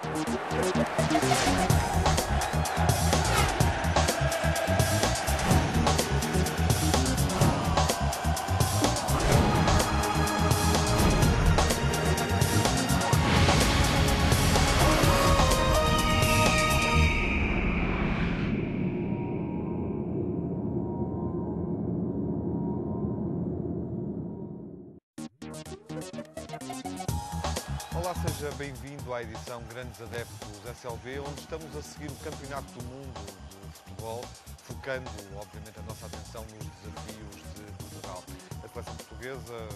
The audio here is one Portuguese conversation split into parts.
Thank you. à edição Grandes Adeptos SLV, onde estamos a seguir o Campeonato do Mundo de Futebol, focando, obviamente, a nossa atenção nos desafios de Portugal. A seleção portuguesa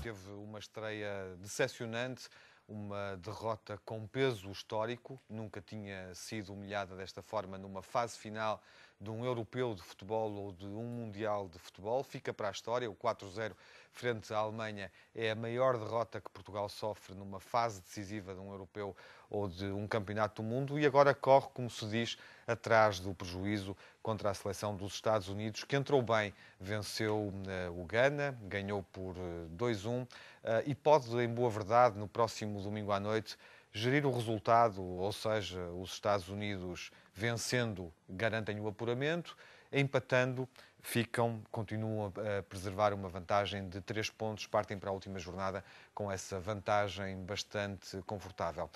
teve uma estreia decepcionante, uma derrota com peso histórico, nunca tinha sido humilhada desta forma numa fase final de um europeu de futebol ou de um mundial de futebol. Fica para a história. O 4-0 frente à Alemanha é a maior derrota que Portugal sofre numa fase decisiva de um europeu ou de um campeonato do mundo. E agora corre, como se diz, atrás do prejuízo contra a seleção dos Estados Unidos, que entrou bem, venceu eh, o Ghana, ganhou por 2-1 eh, eh, e pode, em boa verdade, no próximo domingo à noite gerir o resultado, ou seja, os Estados Unidos vencendo garantem o apuramento, empatando ficam, continuam a preservar uma vantagem de três pontos, partem para a última jornada com essa vantagem bastante confortável.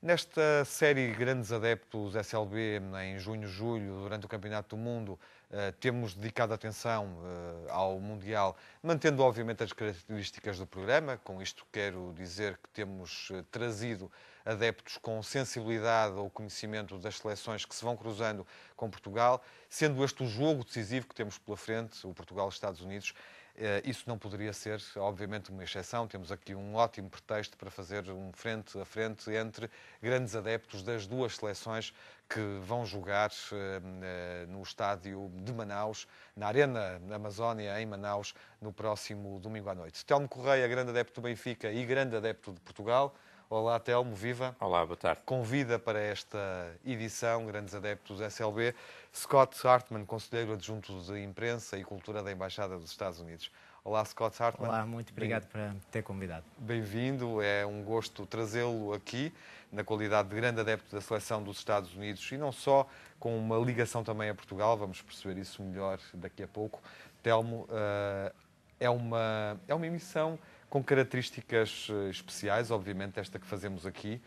Nesta série Grandes Adeptos SLB, em junho, julho, durante o Campeonato do Mundo, eh, temos dedicado atenção eh, ao Mundial, mantendo obviamente as características do programa. Com isto quero dizer que temos eh, trazido adeptos com sensibilidade ou conhecimento das seleções que se vão cruzando com Portugal, sendo este o jogo decisivo que temos pela frente, o Portugal-Estados Unidos. Eh, isso não poderia ser, obviamente, uma exceção. Temos aqui um ótimo pretexto para fazer um frente a frente entre grandes adeptos das duas seleções que vão jogar eh, no estádio de Manaus, na Arena Amazónia, em Manaus, no próximo domingo à noite. Telmo Correia, grande adepto do Benfica e grande adepto de Portugal. Olá, Telmo, viva. Olá, boa tarde. Convida para esta edição, grandes adeptos SLB, Scott Hartman, conselheiro adjunto de imprensa e cultura da Embaixada dos Estados Unidos. Olá, Scott Hartman. Olá, muito obrigado Bem... por me ter convidado. Bem-vindo, é um gosto trazê-lo aqui, na qualidade de grande adepto da seleção dos Estados Unidos e não só, com uma ligação também a Portugal, vamos perceber isso melhor daqui a pouco. Telmo, uh, é, uma, é uma emissão com características eh, especiais, obviamente esta que fazemos aqui,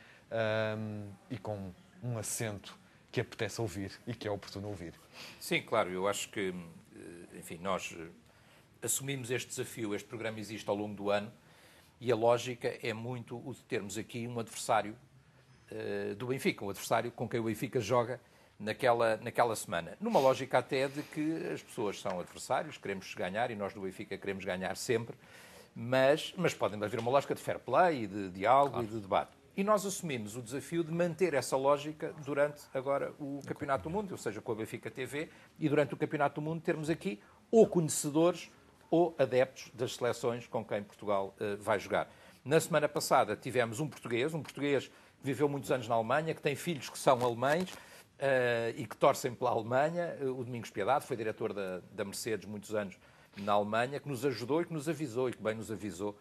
um, e com um acento que apetece ouvir e que é oportuno ouvir. Sim, claro, eu acho que, eh, enfim, nós eh, assumimos este desafio, este programa existe ao longo do ano, e a lógica é muito o de termos aqui um adversário uh, do Benfica, um adversário com quem o Benfica joga naquela, naquela semana. Numa lógica até de que as pessoas são adversários, queremos ganhar e nós do Benfica queremos ganhar sempre mas, mas podem haver uma lógica de fair play, de diálogo claro. e de debate. E nós assumimos o desafio de manter essa lógica durante agora o Campeonato do Mundo, ou seja, com a Benfica TV, e durante o Campeonato do Mundo termos aqui ou conhecedores ou adeptos das seleções com quem Portugal uh, vai jogar. Na semana passada tivemos um português, um português que viveu muitos anos na Alemanha, que tem filhos que são alemães, Uh, e que torcem pela Alemanha. Eh, o Domingos Piedade foi diretor da, da Mercedes muitos anos na Alemanha, que nos ajudou e que nos avisou, e que bem nos avisou,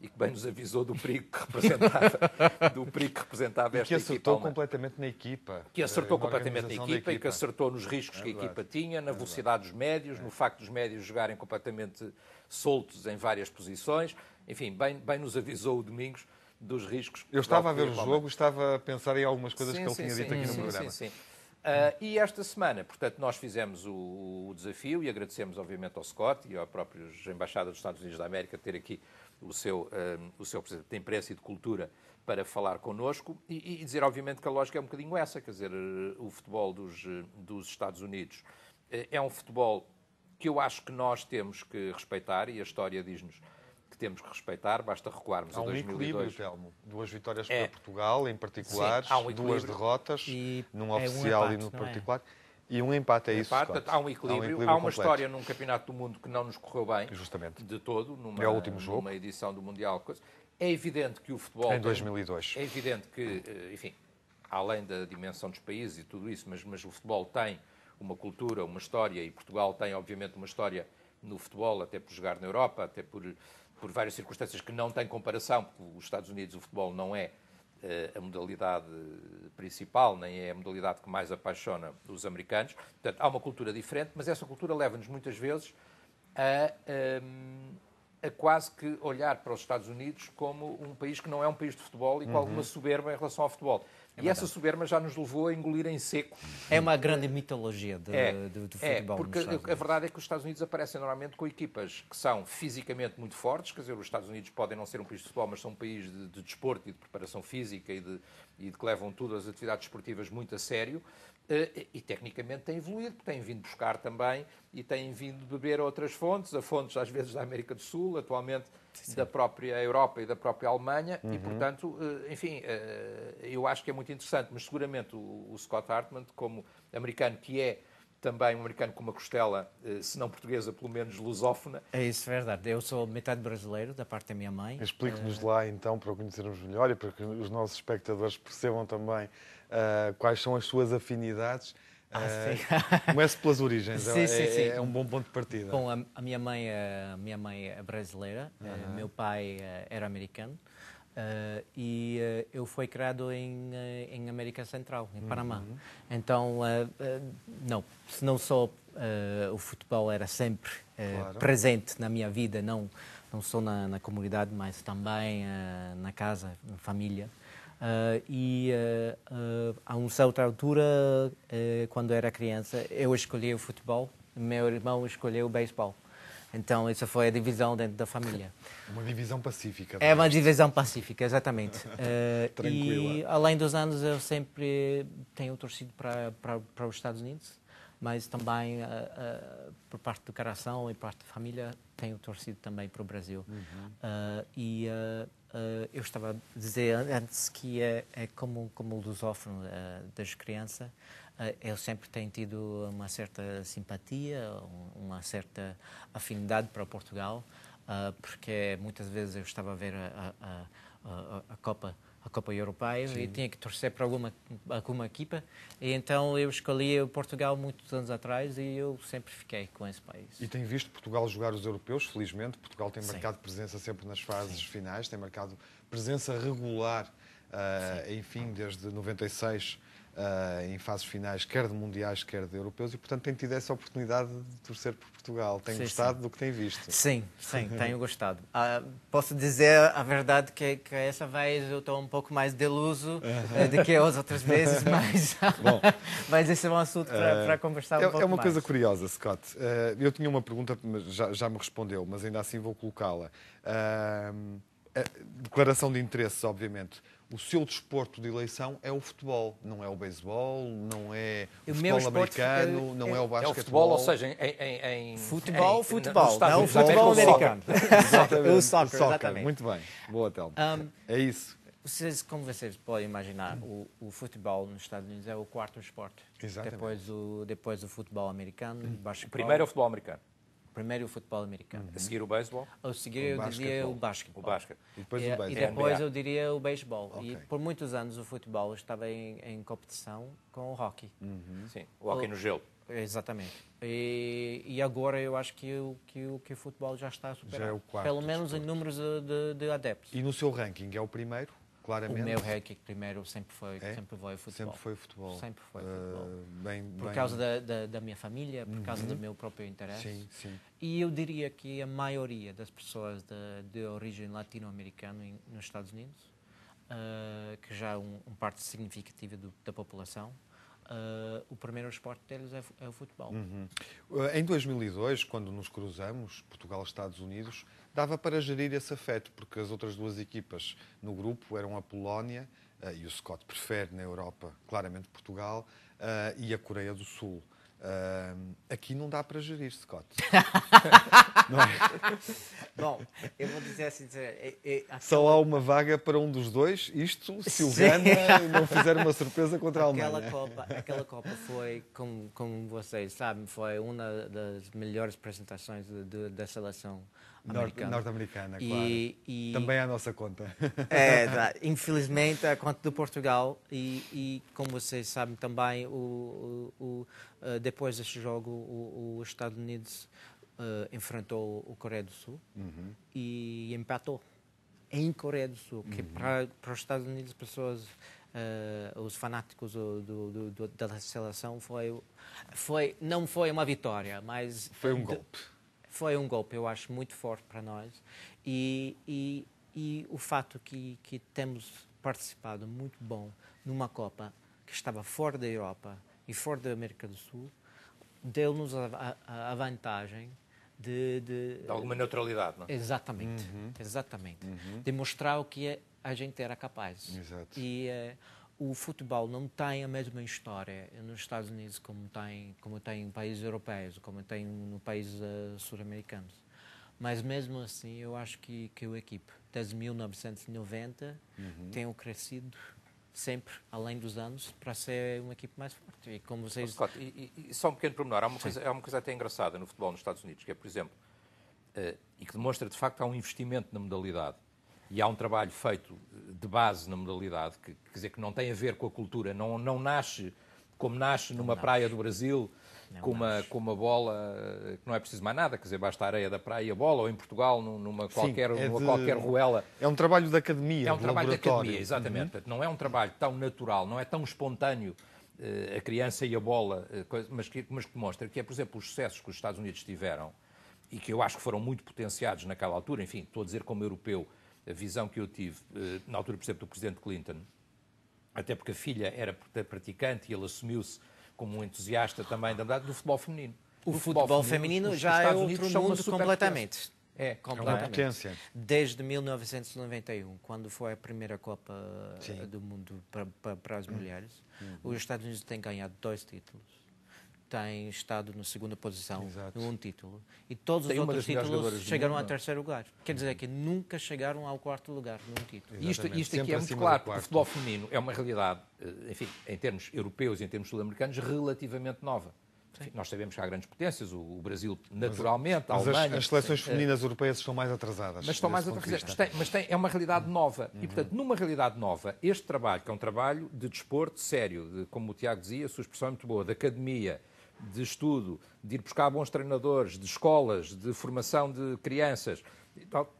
e que bem nos avisou do perigo que representava, do perigo que representava esta equipa. Que acertou equipa completamente na equipa. Que acertou eh, completamente na equipa, equipa, e que acertou nos riscos é que a é equipa tinha, na é velocidade dos médios, é. no facto dos médios jogarem completamente soltos em várias posições. Enfim, bem, bem nos avisou o Domingos dos riscos. Eu estava a ver o jogo, estava a pensar em algumas coisas sim, que ele sim, tinha sim, dito aqui no programa. Sim, sim. Uh, e esta semana, portanto, nós fizemos o, o, desafio e agradecemos, obviamente, ao Scott e à própria Embaixada dos Estados Unidos da América ter aqui o seu, um, ah, o seu Presidente de Imprensa e de Cultura para falar connosco e, e, dizer, obviamente, que a lógica é um bocadinho essa, quer dizer, o futebol dos, dos Estados Unidos ah, é um futebol que eu acho que nós temos que respeitar e a história diz-nos que temos que respeitar, basta recuarmos há um a 2002. equilíbrio, Telmo. Duas vitórias é. para Portugal, em particular, um duas derrotas, e num é oficial um empate, e no é? particular. É? E um empate é um isso. Empate, há um equilíbrio. Há, um equilíbrio há uma completo. história num Campeonato do Mundo que não nos correu bem. Justamente. De todo, numa, é o último jogo. numa edição do Mundial. Coisa. É evidente que o futebol. Em 2002. Tem, é evidente que, eh, enfim, além da dimensão dos países e tudo isso, mas, mas o futebol tem uma cultura, uma história, e Portugal tem, obviamente, uma história no futebol, até por jogar na Europa, até por por várias circunstâncias que não têm comparação, porque os Estados Unidos o futebol não é eh, a modalidade principal, nem é a modalidade que mais apaixona os americanos. Portanto, há uma cultura diferente, mas essa cultura leva-nos muitas vezes a, a, ehm, a, quase que olhar para os Estados Unidos como um país que não é um país de futebol e com uhum. alguma soberba em relação ao futebol. É e essa soberba já nos levou a engolir em seco. É uma grande mitologia é, do, é, do, do futebol. É, porque a verdade é que os Estados Unidos aparecem normalmente com equipas que são fisicamente muito fortes, quer dizer, os Estados Unidos podem não ser um país de futebol, mas são um país de, de desporto e de preparação física e, de, e de que levam tudo as atividades esportivas muito a sério. E, eh, e tecnicamente tem evoluído, porque tem vindo buscar também e tem vindo beber outras fontes, a fontes às vezes da América do Sul, atualmente Sim. da própria Europa e da própria Alemanha, uhum. e portanto, eh, enfim, eh, eu acho que é muito interessante, mas seguramente o Scott Hartman, como americano que é, também um americano com uma costela, eh, se não portuguesa, pelo menos lusófona. É isso, é verdade. Eu sou metade brasileiro, da parte da minha mãe. Explique-nos uh... lá, então, para o conhecermos melhor e para que os nossos espectadores percebam também uh, quais são as suas afinidades. Ah, eh, comece pelas origens, é sim, é, é sim, sim. é, um bom ponto de partida. Bom, a, a minha, mãe, a minha mãe é brasileira, eh, meu pai eh, era americano. Uh, e uh, eu fui criado em, em América Central, em Panamá. Uhum. Então, não, se não só o futebol era sempre claro. presente na minha vida, não, não só na, na comunidade, mas também na casa, na família. Uh, e uh, uh, a uma certa altura, eh, quando era criança, eu escolhi o futebol, meu irmão escolheu o beisebol. Então, essa foi a divisão dentro da família. Uma divisão pacífica. É, é uma divisão pacífica, exatamente. Eh, e, além dos anos, eu sempre tenho torcido para, para, para os Estados Unidos, mas também, por parte do coração e parte da família, tenho torcido também para o Brasil. Uhum. e Uh, eu estava a dizer antes que é, é como, como o lusófono uh, das crianças, uh, eu sempre tenho tido uma certa simpatia, uma certa afinidade para Portugal, porque muitas vezes eu estava a ver a, a, a, a Copa a Copa Europeia Sim. e tinha que torcer para alguma, alguma equipa. E então eu escolhi o Portugal muitos anos atrás e eu sempre fiquei com esse país. E tem visto Portugal jogar os europeus, felizmente. Portugal tem marcado Sim. presença sempre nas fases Sim. finais, tem marcado presença regular, uh, enfim, desde 96 Uh, em fases finais, quer de mundiais, quer de europeus, e portanto tem tido essa oportunidade de torcer por Portugal. Tem sim, gostado sim. do que tem visto? Sim, sim, tenho gostado. Uh, posso dizer a verdade que, que essa vez eu estou um pouco mais deluso uh, do que as outras vezes, mas, Bom, mas esse é um assunto para eh, conversar é, um é pouco É uma mais. coisa curiosa, Scott. eu tinha uma pergunta, mas já, já me respondeu, mas ainda assim vou colocá-la. declaração de interesses, obviamente o seu desporto de eleição é o futebol, não é o beisebol, não é o, o futebol americano, é, não é, é o basquetebol. É o futebol, ou seja, em... em, em futebol, em, futebol, Estados, não o futebol americano. Exatamente. o soccer, exatamente. Muito bem. Boa, Telmo. Um, é isso. Vocês, como vocês podem imaginar, o, o, futebol nos Estados Unidos é o quarto esporte. Exatamente. Depois o, depois o futebol americano, o hum. basquetebol. O primeiro é o futebol americano. Primeiro o futebol americano. A seguir o beisebol? A seguir o eu diria o basquetebol. O basquete. E depois, é, e, o beisebol. E depois eu diria o beisebol. Okay. E por muitos anos o futebol estava em, em competição com o hockey. Uhum. Sim, o hockey o, no gelo. Exatamente. E, e, agora eu acho que o, que, o, que o futebol já está a superar. Já é o quarto, Pelo menos em números de, de, de adeptos. E no seu ranking é o primeiro? claramente. O meu hack primeiro sempre foi, é? sempre foi futebol. Sempre foi ah, futebol. Sempre foi futebol. Uh, bem, por bem... causa da, da, da, minha família, por uhum. causa do uhum. meu próprio interesse. Sim, sim. E eu diria que a maioria das pessoas de, de origem latino-americana nos Estados Unidos, uh, que já é um, um parte significativa do, da população, Uh, o primeiro esporte deles é, é o futebol. Uhum. Uh, em 2002, quando nos cruzamos, Portugal-Estados Unidos, dava para gerir esse afeto, porque as outras duas equipas no grupo eram a Polónia, eh, e o Scott prefere na Europa claramente Portugal, eh, e a Coreia do Sul. Uh, aqui não dá para gerir, Scott. é? Bom, eu vou dizer assim: dizer, é, é, Só há uma vaga para um dos dois, isto se o Gana não fizer uma surpresa contra a Alemanha. Copa, aquela Copa foi, como, como vocês sabem, foi uma das melhores apresentações da seleção norte-americana. Norte-americana, claro. E, Também à é nossa conta. É, tá. infelizmente, a conta do Portugal. E, e como vocês sabem também, o, o, o eh, depois deste jogo, o, os Estados Unidos uh, enfrentou o Coreia do Sul uhum. e empatou em Coreia do Sul, que uhum. para, para os Estados Unidos, pessoas. Uh, os fanáticos do, do, do, da seleção foi, foi não foi uma vitória mas foi um golpe foi um golpe, eu acho, muito forte para nós. E, e, e o fato que, que temos participado muito bom numa Copa que estava fora da Europa e fora da América do Sul, deu-nos a, a, a, vantagem de, de, de... alguma neutralidade, não é? Exatamente, uhum. exatamente. Uhum. Demonstrar o que é, a gente era capaz. Exato. E, uh, o futebol não tem a mesma história nos Estados Unidos como tem, como tem em países europeus, como tem no país uh, eh, sul americanos Mas mesmo assim, eu acho que, que a equipe, desde 1990, uhum. tem crescido sempre, além dos anos, para ser uma equipe mais forte. E como vocês... e, e, só um pequeno pormenor. Há uma, Sim. coisa, uma coisa até engraçada no futebol nos Estados Unidos, que é, por exemplo, uh, e que demonstra, de facto, há um investimento na modalidade. E há um trabalho feito de base na modalidade, que quer dizer que não tem a ver com a cultura, não, não nasce como nasce numa praia do Brasil, com uma, com uma bola eh, que não é preciso mais nada, quer dizer, basta a areia da praia e a bola, ou em Portugal, numa qualquer, Sim, é numa de... qualquer ruela. É um trabalho da academia. É um trabalho da academia, exatamente. Uhum. Não é um trabalho tão natural, não é tão espontâneo eh, a criança e a bola, eh, mas que, mas que mostra que é, por exemplo, os sucessos que os Estados Unidos tiveram e que eu acho que foram muito potenciados naquela altura, enfim, estou a dizer como europeu, a visão que eu tive, eh, na altura, por exemplo, do presidente Clinton, até porque a filha era praticante e ele assumiu-se como um entusiasta também da do futebol feminino. O futebol, futebol, feminino, feminino já é outro mundo completamente. É, é completamente. É Desde 1991, quando foi a primeira Copa Sim. Eh, do Mundo para, para, para as mulheres, uhum. os Estados Unidos têm ganhado dois títulos tem estado na segunda posição Exato. num título. E todos tem os outros títulos chegaram ao é? terceiro lugar. Quer dizer é que nunca chegaram ao quarto lugar num título. Isto, isto aqui é muito claro, porque o futebol feminino é uma realidade, eh, enfim, em termos europeus e em termos sul-americanos, relativamente nova. Sim. Nós sabemos que há grandes potências, o, Brasil naturalmente, mas, a Alemanha... As, seleções eh, femininas europeias estão mais atrasadas. Mas estão mais atrasadas. Tem, mas tem, é uma realidade uhum. nova. Uhum. E, portanto, numa realidade nova, este trabalho, que é um trabalho de desporto sério, de, como o Tiago dizia, a sua expressão é muito boa, de academia, de estudo, de ir buscar bons treinadores, de escolas, de formação de crianças,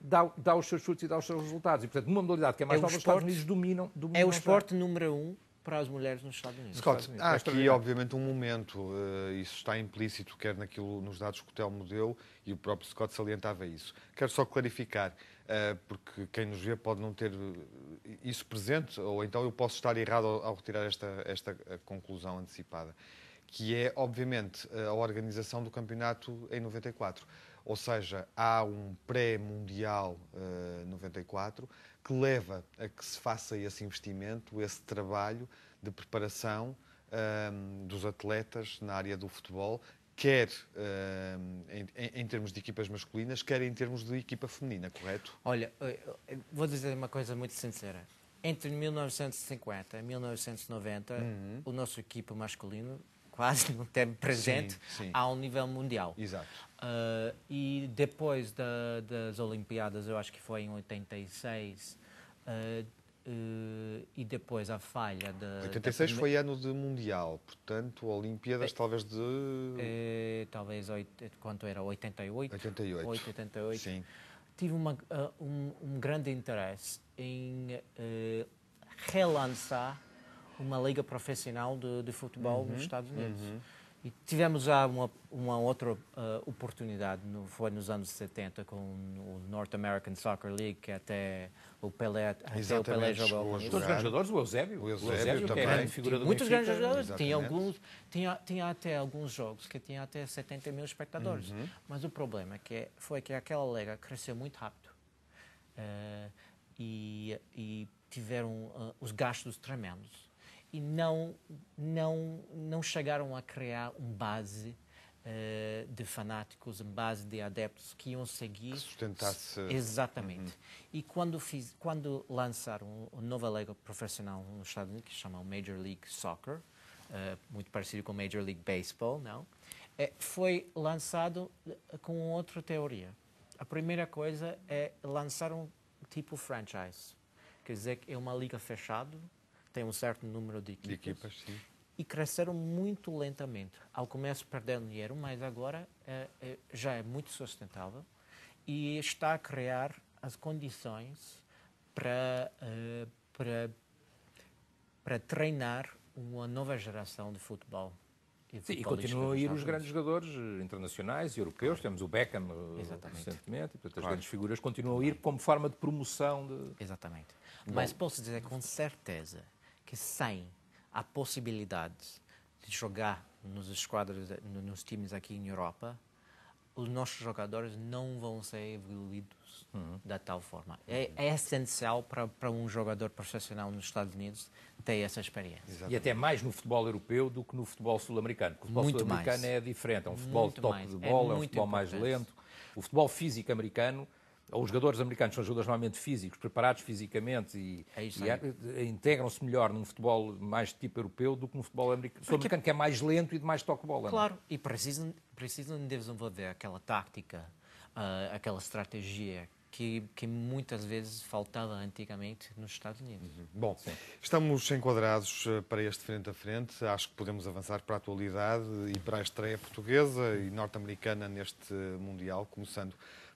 dá, dá os seus frutos e dá os seus resultados. E, portanto, numa modalidade que é mais é nova, os Estados Unidos dominam, dominam É o esporte já. número um para as mulheres nos Estados Unidos. Scott, Unidos. há aqui, é obviamente, um momento, uh, isso está implícito, quer naquilo, nos dados que o Telmo deu, e o próprio Scott salientava isso. Quero só clarificar, uh, porque quem nos vê pode não ter eh, isso presente, ou então eu posso estar errado ao, ao retirar esta, esta conclusão antecipada que é, obviamente, a organização do campeonato em 94. Ou seja, há um pré-mundial uh, eh, 94 que leva a que se faça esse investimento, esse trabalho de preparação ehm, dos atletas na área do futebol, quer ehm, em, em, termos de equipas masculinas, quer em termos de equipa feminina, correto? Olha, eh, vou dizer uma coisa muito sincera. Entre 1950 e 1990, uhum. o nosso equipa masculino quase não temos presente, sim, sim. a um nível mundial. Exato. Uh, e depois da, das Olimpíadas, eu acho que foi em 86, uh, Uh, e depois a falha da. 86 da... foi ano de Mundial, portanto, Olimpíadas é, talvez de. É, talvez, oito, quanto era? 88? 88. 8, 88. Sim. Tive uma, uh, um, um, grande interesse em uh, relançar uma liga profissional de, de futebol uhum. nos Estados Unidos. Uhum. E tivemos já uma, uma outra uh, oportunidade, no, foi nos anos 70, com o North American Soccer League, que até o Pelé, até o Pelé jogou. muitos grandes jogadores, o Eusébio, o Eusébio, o Eusébio é também. figura do Muitos grandes jogadores, tinha, alguns, tinha, tinha até alguns jogos que tinha até 70 mil espectadores. Uhum. Mas o problema é que é, foi que aquela liga cresceu muito rápido. Uh, e, e, tiveram uh, os gastos tremendos e não, não, não chegaram a criar uma base uh, de fanáticos, uma base de adeptos que iam seguir. Que sustentasse. Exatamente. Uhum. E quando, fiz, quando lançaram uma nova liga profissional nos Estados Unidos, que se chama Major League Soccer, uh, muito parecido com Major League Baseball, não? É, foi lançado com outra teoria. A primeira coisa é lançar um tipo franchise, quer dizer que é uma liga fechada tem um certo número de equipas. De equipas sim. E cresceram muito lentamente. Ao começo perdendo dinheiro, mas agora é, é, já é muito sustentável e está a criar as condições para, uh, para, para treinar uma nova geração de futebol. E Sim, e continuam a ir os grandes jogadores internacionais e europeus. Claro. Temos o Beckham Exatamente. recentemente, e, portanto, as claro. grandes figuras continuam a ir como forma de promoção. De... Exatamente. Mas posso dizer com certeza que saem, possibilidade de jogar nos esquadros, nos times aqui em Europa, os nossos jogadores não vão ser evoluídos uhum. da tal forma. É, é essencial para, para um jogador profissional nos Estados Unidos ter essa experiência. Exatamente. E até mais no futebol europeu do que no futebol sul-americano. Porque o futebol sul-americano é diferente. É um futebol muito top mais. de é bola, é, é um futebol importante. mais lento. O futebol físico americano os jogadores americanos são jogadores normalmente físicos, preparados fisicamente e, é e integram-se melhor num futebol mais de tipo europeu do que num futebol americano, Porque... americano que é mais lento e de mais toque bola. É? Claro, não? e precisam, precisam de desenvolver aquela tática, uh, ah, aquela estratégia que, que, muitas vezes faltava antigamente nos Estados Unidos. Uhum. Bom, Sim. estamos enquadrados eh, para este frente a frente. Acho que podemos avançar para a atualidade e para a estreia portuguesa e norte-americana neste eh, Mundial, começando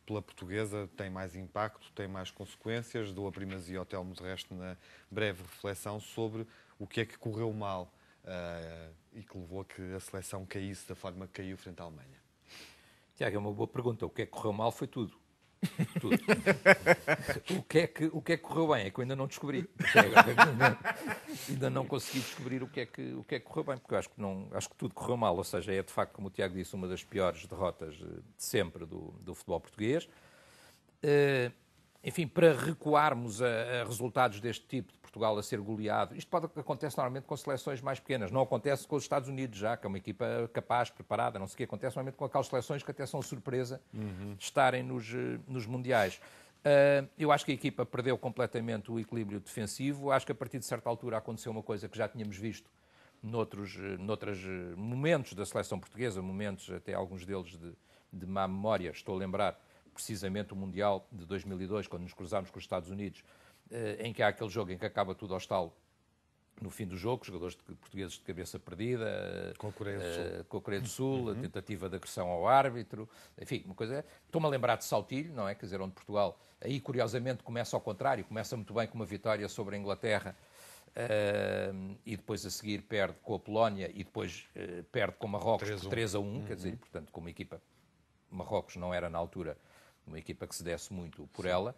pela portuguesa tem mais impacto, tem mais consequências. Dou a primazia ao Telmo de resto na breve reflexão sobre o que é que correu mal uh, e que levou a que a seleção caísse da forma que caiu frente à Alemanha. Tiago, é uma boa pergunta. O que é que correu mal foi tudo. Tudo. o, que é que, o que é que correu bem? É que eu ainda não descobri. ainda não consegui descobrir o que, é que, o que é que correu bem, porque eu acho que, não, acho que tudo correu mal. Ou seja, é de facto, como o Tiago disse, uma das piores derrotas eh, de sempre do, do futebol português. Uh, enfim, para recuarmos a, a, resultados deste tipo Portugal a ser goleado. Isto pode, acontecer normalmente com seleções mais pequenas, não acontece com os Estados Unidos já, que é uma equipa capaz, preparada, não sei o que. Acontece normalmente com aquelas seleções que até são surpresa uhum. estarem nos, eh, nos Mundiais. Uh, eu acho que a equipa perdeu completamente o equilíbrio defensivo. Acho que a partir de certa altura aconteceu uma coisa que já tínhamos visto noutros, eh, noutros eh, momentos da seleção portuguesa, momentos até alguns deles de, de má memória. Estou a lembrar precisamente o Mundial de 2002, quando nos cruzámos com os Estados Unidos, eh, em que há aquele jogo em que acaba tudo ao estalo no fim do jogo, jogadores de, portugueses de cabeça perdida, eh, eh, com a Coreia do Sul, a, Coreia do Sul uhum. a tentativa de agressão ao árbitro, enfim, uma coisa. É, estou-me a lembrar de Saltilho, não é? Quer dizer, onde Portugal, aí curiosamente começa ao contrário, começa muito bem com uma vitória sobre a Inglaterra uh, e depois a seguir perde com a Polónia e depois uh, perde com Marrocos 3 por 3 a 1, uhum. quer dizer, uhum. portanto, com uma equipa. Marrocos não era na altura uma equipa que se desse muito por Sim. ela.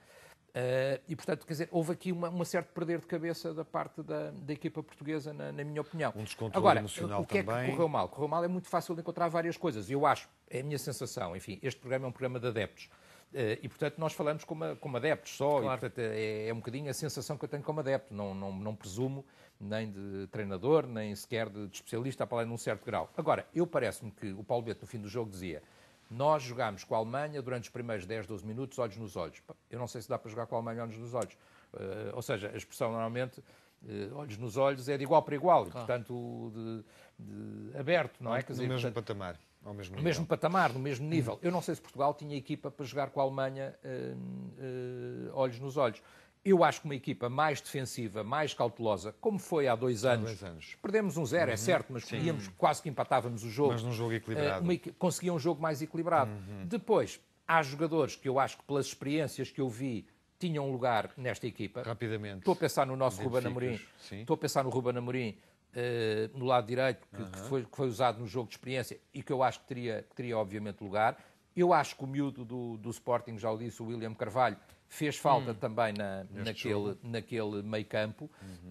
Uh, e, portanto, quer dizer, houve aqui uma, uma certo perder de cabeça da parte da, da equipa portuguesa, na, na, minha opinião. Um descontrole Agora, o que também. é que correu mal? Correu mal é muito fácil de encontrar várias coisas. Eu acho, é a minha sensação, enfim, este programa é um programa de adeptos. Uh, e, portanto, nós falamos como, como adeptos só, claro. e, portanto, é, é, é, um bocadinho a sensação que eu tenho como adepto. Não, não, não presumo nem de treinador, nem sequer de, de especialista, para lá num um certo grau. Agora, eu parece-me que o Paulo Beto, no fim do jogo, dizia nós jogámos com a Alemanha durante os primeiros 10, 12 minutos, olhos nos olhos. Eu não sei se dá para jogar com a Alemanha olhos nos olhos. Uh, ou seja, a expressão normalmente uh, olhos nos olhos é de igual para igual, claro. e, portanto, de, de, aberto, não é? Quer dizer, no mesmo portanto, patamar. Ao mesmo no mesmo patamar, no mesmo nível. Eu não sei se Portugal tinha equipa para jogar com a Alemanha uh, olhos nos olhos. Eu acho que uma equipa mais defensiva, mais cautelosa, como foi há dois anos, dois anos. perdemos um zero, é uhum. é certo, mas podíamos, quase que empatávamos o jogo. Mas num jogo eh, equilibrado. conseguia um jogo mais equilibrado. Uhum. Depois, há jogadores que eu acho que, pelas experiências que eu vi, tinham lugar nesta equipa. Rapidamente. Estou a pensar no nosso Ruben Amorim. Sim. Estou a pensar no Ruben Amorim, uh, no lado direito, que, uhum. que, foi, que, foi, usado no jogo de experiência e que eu acho que teria, que teria obviamente, lugar. Eu acho que o miúdo do, do Sporting, já o disse, o William Carvalho, fez falta hum. também na, naquele, naquele meio campo. Uhum.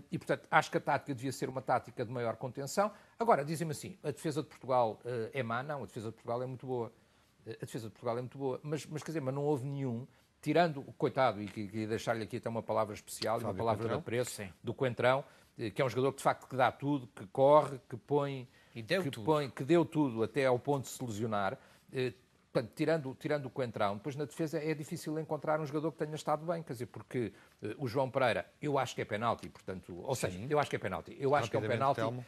Uh, e, portanto, acho que a tática devia ser uma tática de maior contenção. Agora, dizem-me assim, a defesa de Portugal uh, é má? Não, a defesa de Portugal é muito boa. Uh, a defesa de Portugal é muito boa. Mas, mas quer dizer, mas não houve nenhum, tirando, coitado, e, e deixar-lhe aqui até uma palavra especial, Fábio uma palavra Coentrão. de apreço, Sim. do Coentrão, que é um jogador que, de facto, que dá tudo, que corre, que põe... E deu que tudo. Põe, que deu tudo, até ao ponto de se lesionar Portanto, tirando, tirando o Coentrão, depois na defesa é difícil encontrar um jogador que tenha estado bem, quer dizer, porque uh, o João Pereira, eu acho que é penalti, portanto, ou Sim. seja, eu acho que é penalti, eu acho que é um penalti uh,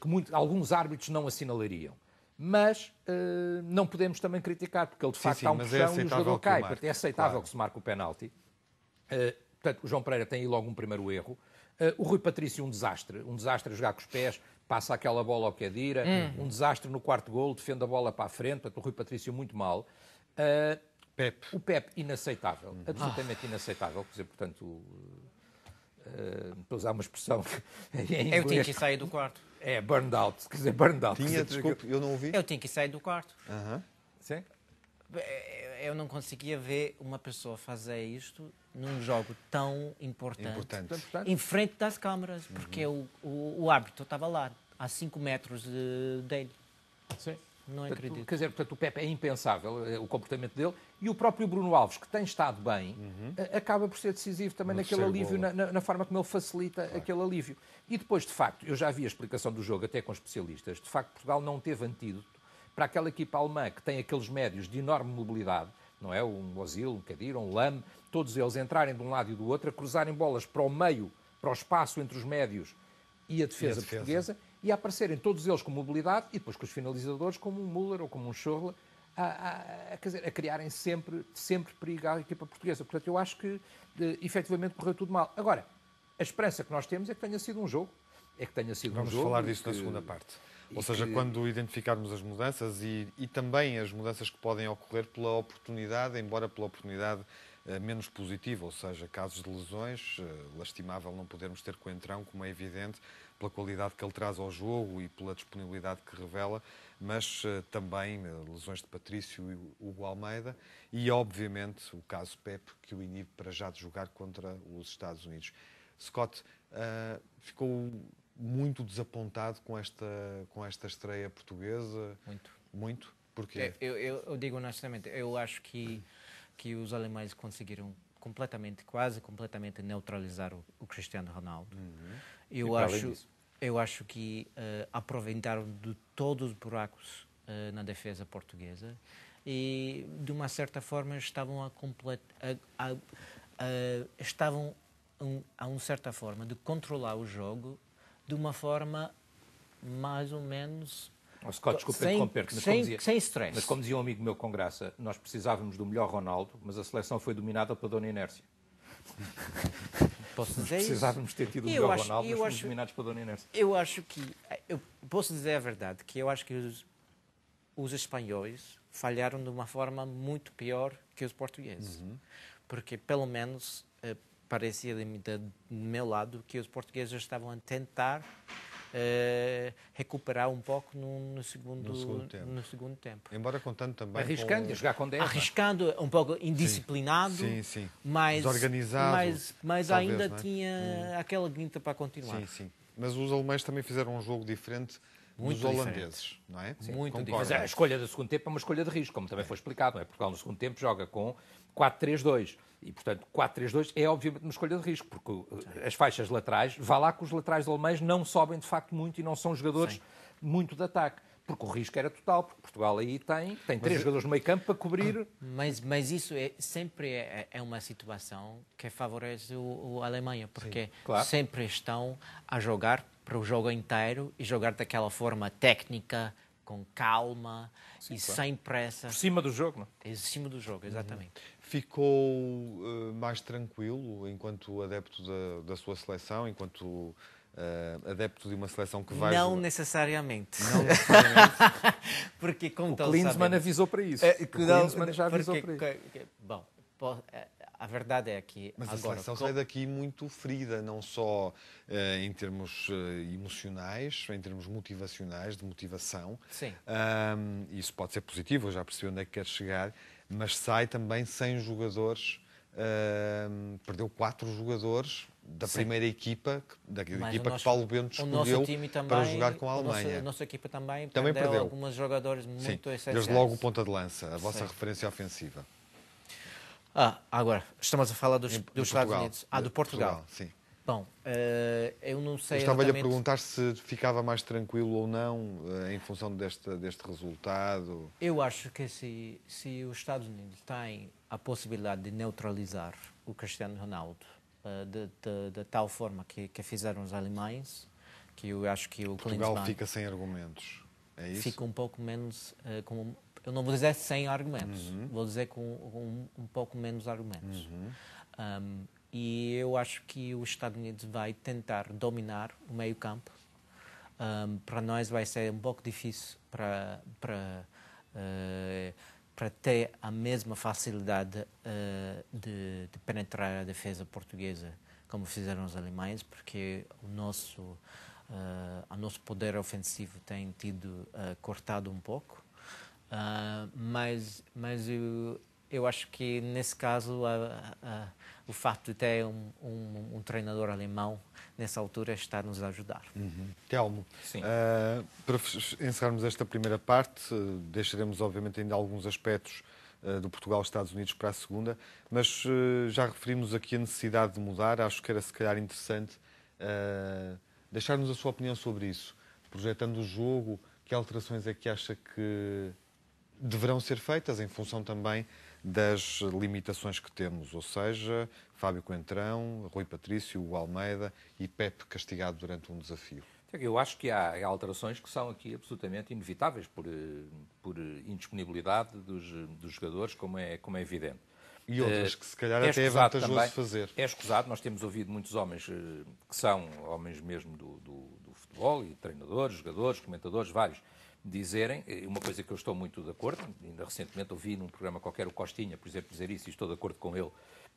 que muito, alguns árbitros não assinalariam mas uh, não podemos também criticar, porque ele de facto sim, há um é puxão é e o jogador cai. Marque, é aceitável claro. que se marque o penalti. Uh, portanto, o João Pereira tem aí logo um primeiro erro. Uh, o Rui Patrício, um desastre. Um desastre a jogar com os pés passa aquela bola ao Kedira, é hum. É. um desastre no quarto gol, defende a bola para a frente, portanto, o Rui Patrício muito mal. Uh, Pep. O Pep, inaceitável, hum. absolutamente ah. inaceitável. Quer dizer, portanto, uh, para usar uma expressão em Eu tinha que sair do quarto. É, burned out, quer dizer, burned out. Tinha, desculpe, eu não ouvi. Eu tinha que sair do quarto. Uh -huh. Sim? É, eu não conseguia ver uma pessoa fazer isto num jogo tão importante, importante. em frente das câmaras, porque uhum. é o, o, o, árbitro estava lá, a 5 metros de, eh, dele. Sim. Não portanto, acredito. Quer dizer, portanto, o Pepe é impensável eh, o comportamento dele e o próprio Bruno Alves, que tem estado bem, uhum. Eh, acaba por ser decisivo também Muito naquele alívio, na, na, forma como ele facilita claro. aquele alívio. E depois, de facto, eu já vi a explicação do jogo até com especialistas, de facto, Portugal não teve antídoto para aquela equipa alemã que tem aqueles médios de enorme mobilidade não é? Um Ozil, um Kadir, um Lame. todos eles entrarem de um lado e do outro, a cruzarem bolas para o meio, para o espaço entre os médios e a defesa, e a defesa. portuguesa, e a aparecerem todos eles com mobilidade e depois com os finalizadores, como um Müller ou como um Schorle, a, a, a, a, criarem sempre, sempre perigo à equipa portuguesa. Portanto, eu acho que de, efetivamente correu tudo mal. Agora, a esperança que nós temos é que tenha sido um jogo. É que tenha sido Vamos um jogo. Vamos falar disso que, na segunda parte. Ou seja, que... quando identificarmos as mudanças e, e, também as mudanças que podem ocorrer pela oportunidade, embora pela oportunidade eh, menos positiva, ou seja, casos de lesões, eh, lastimável não podermos ter Coentrão, como é evidente, pela qualidade que ele traz ao jogo e pela disponibilidade que revela, mas eh, também lesões de Patrício e Hugo Almeida e, obviamente, o caso Pep, que o inibe para já de jogar contra os Estados Unidos. Scott, uh, ficou muito desapontado com esta, com esta estreia portuguesa. Muito. Muito? Porquê? É, eu, eu, eu digo honestamente, eu acho que, que os alemães conseguiram completamente, quase completamente neutralizar o, o Cristiano Ronaldo. Uhum. Eu, acho, eu acho que uh, aproveitaram de todos os buracos uh, na defesa portuguesa e, de uma certa forma, estavam a, complet, estavam um, a uma certa forma de controlar o jogo de uma forma mais ou menos. Oh, Scott, desculpa interromper mas sem, como dizia, sem stress. Mas como dizia um amigo meu com graça, nós precisávamos do melhor Ronaldo, mas a seleção foi dominada pela Dona Inércia. Posso dizer Precisávamos isso? ter tido o melhor acho, Ronaldo, mas fomos acho, dominados pela Dona Inércia. Eu acho que, eu posso dizer a verdade, que eu acho que os, os espanhóis falharam de uma forma muito pior que os portugueses. Uhum. Porque, pelo menos, eh, parecia-me do meu lado que os portugueses estavam a tentar Uh, recuperar um pouco no, no segundo, no segundo, tempo. no, segundo tempo. Embora contando também. Arriscando, com... jogar com 10. É? Arriscando, um pouco indisciplinado, sim, sim, sim. Mas, desorganizado. Mas, mas talvez, ainda é? tinha hum. aquela guinta para continuar. Sim, sim. Mas os alemães também fizeram um jogo diferente. Muito dos holandeses, diferente. não é? Sim, Muito Mas a escolha do segundo tempo é uma escolha de risco, como também é. foi explicado. Não é? porque no segundo tempo joga com 4-3-2. E, portanto, 4-3-2 é obviamente uma escolha de risco, porque eh, as faixas laterais, vá lá que os laterais alemães não sobem de facto muito e não são jogadores Sim. muito de ataque. Porque o risco era total, porque Portugal aí tem, tem mas, três jogadores no meio campo para cobrir. Mas, mas isso é, sempre é, é, é uma situação que favorece o, o Alemanha, porque Sim, claro. sempre estão a jogar para o jogo inteiro e jogar daquela forma técnica, com calma Sim, e claro. sem pressa. Por cima do jogo, não? Por é? cima do jogo, exatamente. Uhum ficou uh, mais tranquilo enquanto adepto da, da sua seleção, enquanto uh, adepto de uma seleção que vai. Não necessariamente. Não necessariamente. porque, como o Klinsmann avisou para isso. É, o Klinsmann já avisou porque, para isso. bom, é, a verdade é que. Mas agora, a seleção com... sai daqui muito ferida, não só uh, em termos uh, emocionais, em termos motivacionais, de motivação. Sim. Um, isso pode ser positivo, eu já percebi onde é que quer chegar mas sai também sem jogadores. Uh, perdeu quatro jogadores da Sim. primeira equipa, da mas equipa nosso, que Paulo Bento escolheu também, para jogar com a Alemanha. a nossa equipa também, também perdeu, alguns jogadores muito Sim, essenciais. Desde logo o ponta de lança, a vossa Sim. referência ofensiva. Ah, agora, estamos a falar dos, em, dos Estados Unidos. Ah, do Portugal. Portugal sim. Bom, eh, eu não sei. Estava-lhe a perguntar se ficava mais tranquilo ou não eh, em função deste, deste resultado. Eu acho que se, se os Estados Unidos têm a possibilidade de neutralizar o Cristiano Ronaldo eh, da tal forma que, que, fizeram os alemães, que eu acho que o Portugal Klinsmann fica sem argumentos. É isso? Fica um pouco menos. com, eu não vou dizer sem argumentos, uhum. vou dizer com, com um, um, pouco menos argumentos. Uhum. Um, e eu acho que os Estados Unidos vai tentar dominar o meio campo. Um, para nós vai ser um pouco difícil para, para, uh, para ter a mesma facilidade uh, de, de, penetrar a defesa portuguesa como fizeram os alemães, porque o nosso, uh, o nosso poder ofensivo tem tido cortado um pouco. Ah, mas mas eu, eu acho que nesse caso a, a, o fato de ter um, um, um, treinador alemão nessa altura está nos a ajudar. Uhum. Telmo, uh, para encerrarmos esta primeira parte, uh, deixaremos obviamente ainda alguns aspectos uh, do Portugal-Estados Unidos para a segunda, mas já referimos aqui a necessidade de mudar, acho que era se calhar interessante deixar-nos a sua opinião sobre isso, projetando o jogo, que alterações é que acha que deverão ser feitas em função também das limitações que temos, ou seja, Fábio Coentrão, Rui Patrício, o Almeida e Pepe castigado durante um desafio. Eu acho que há alterações que são aqui absolutamente inevitáveis por, eh, por indisponibilidade dos, dos jogadores, como é, como é evidente. E outras eh, que se calhar é até é vantajoso também, fazer. É escusado, nós temos ouvido muitos homens eh, que são homens mesmo do, do, do futebol, e treinadores, jogadores, comentadores, vários, dizerem, uma coisa que eu estou muito de acordo, ainda recentemente ouvi num programa qualquer o Costinha, por exemplo, dizer isso, e estou de acordo com ele,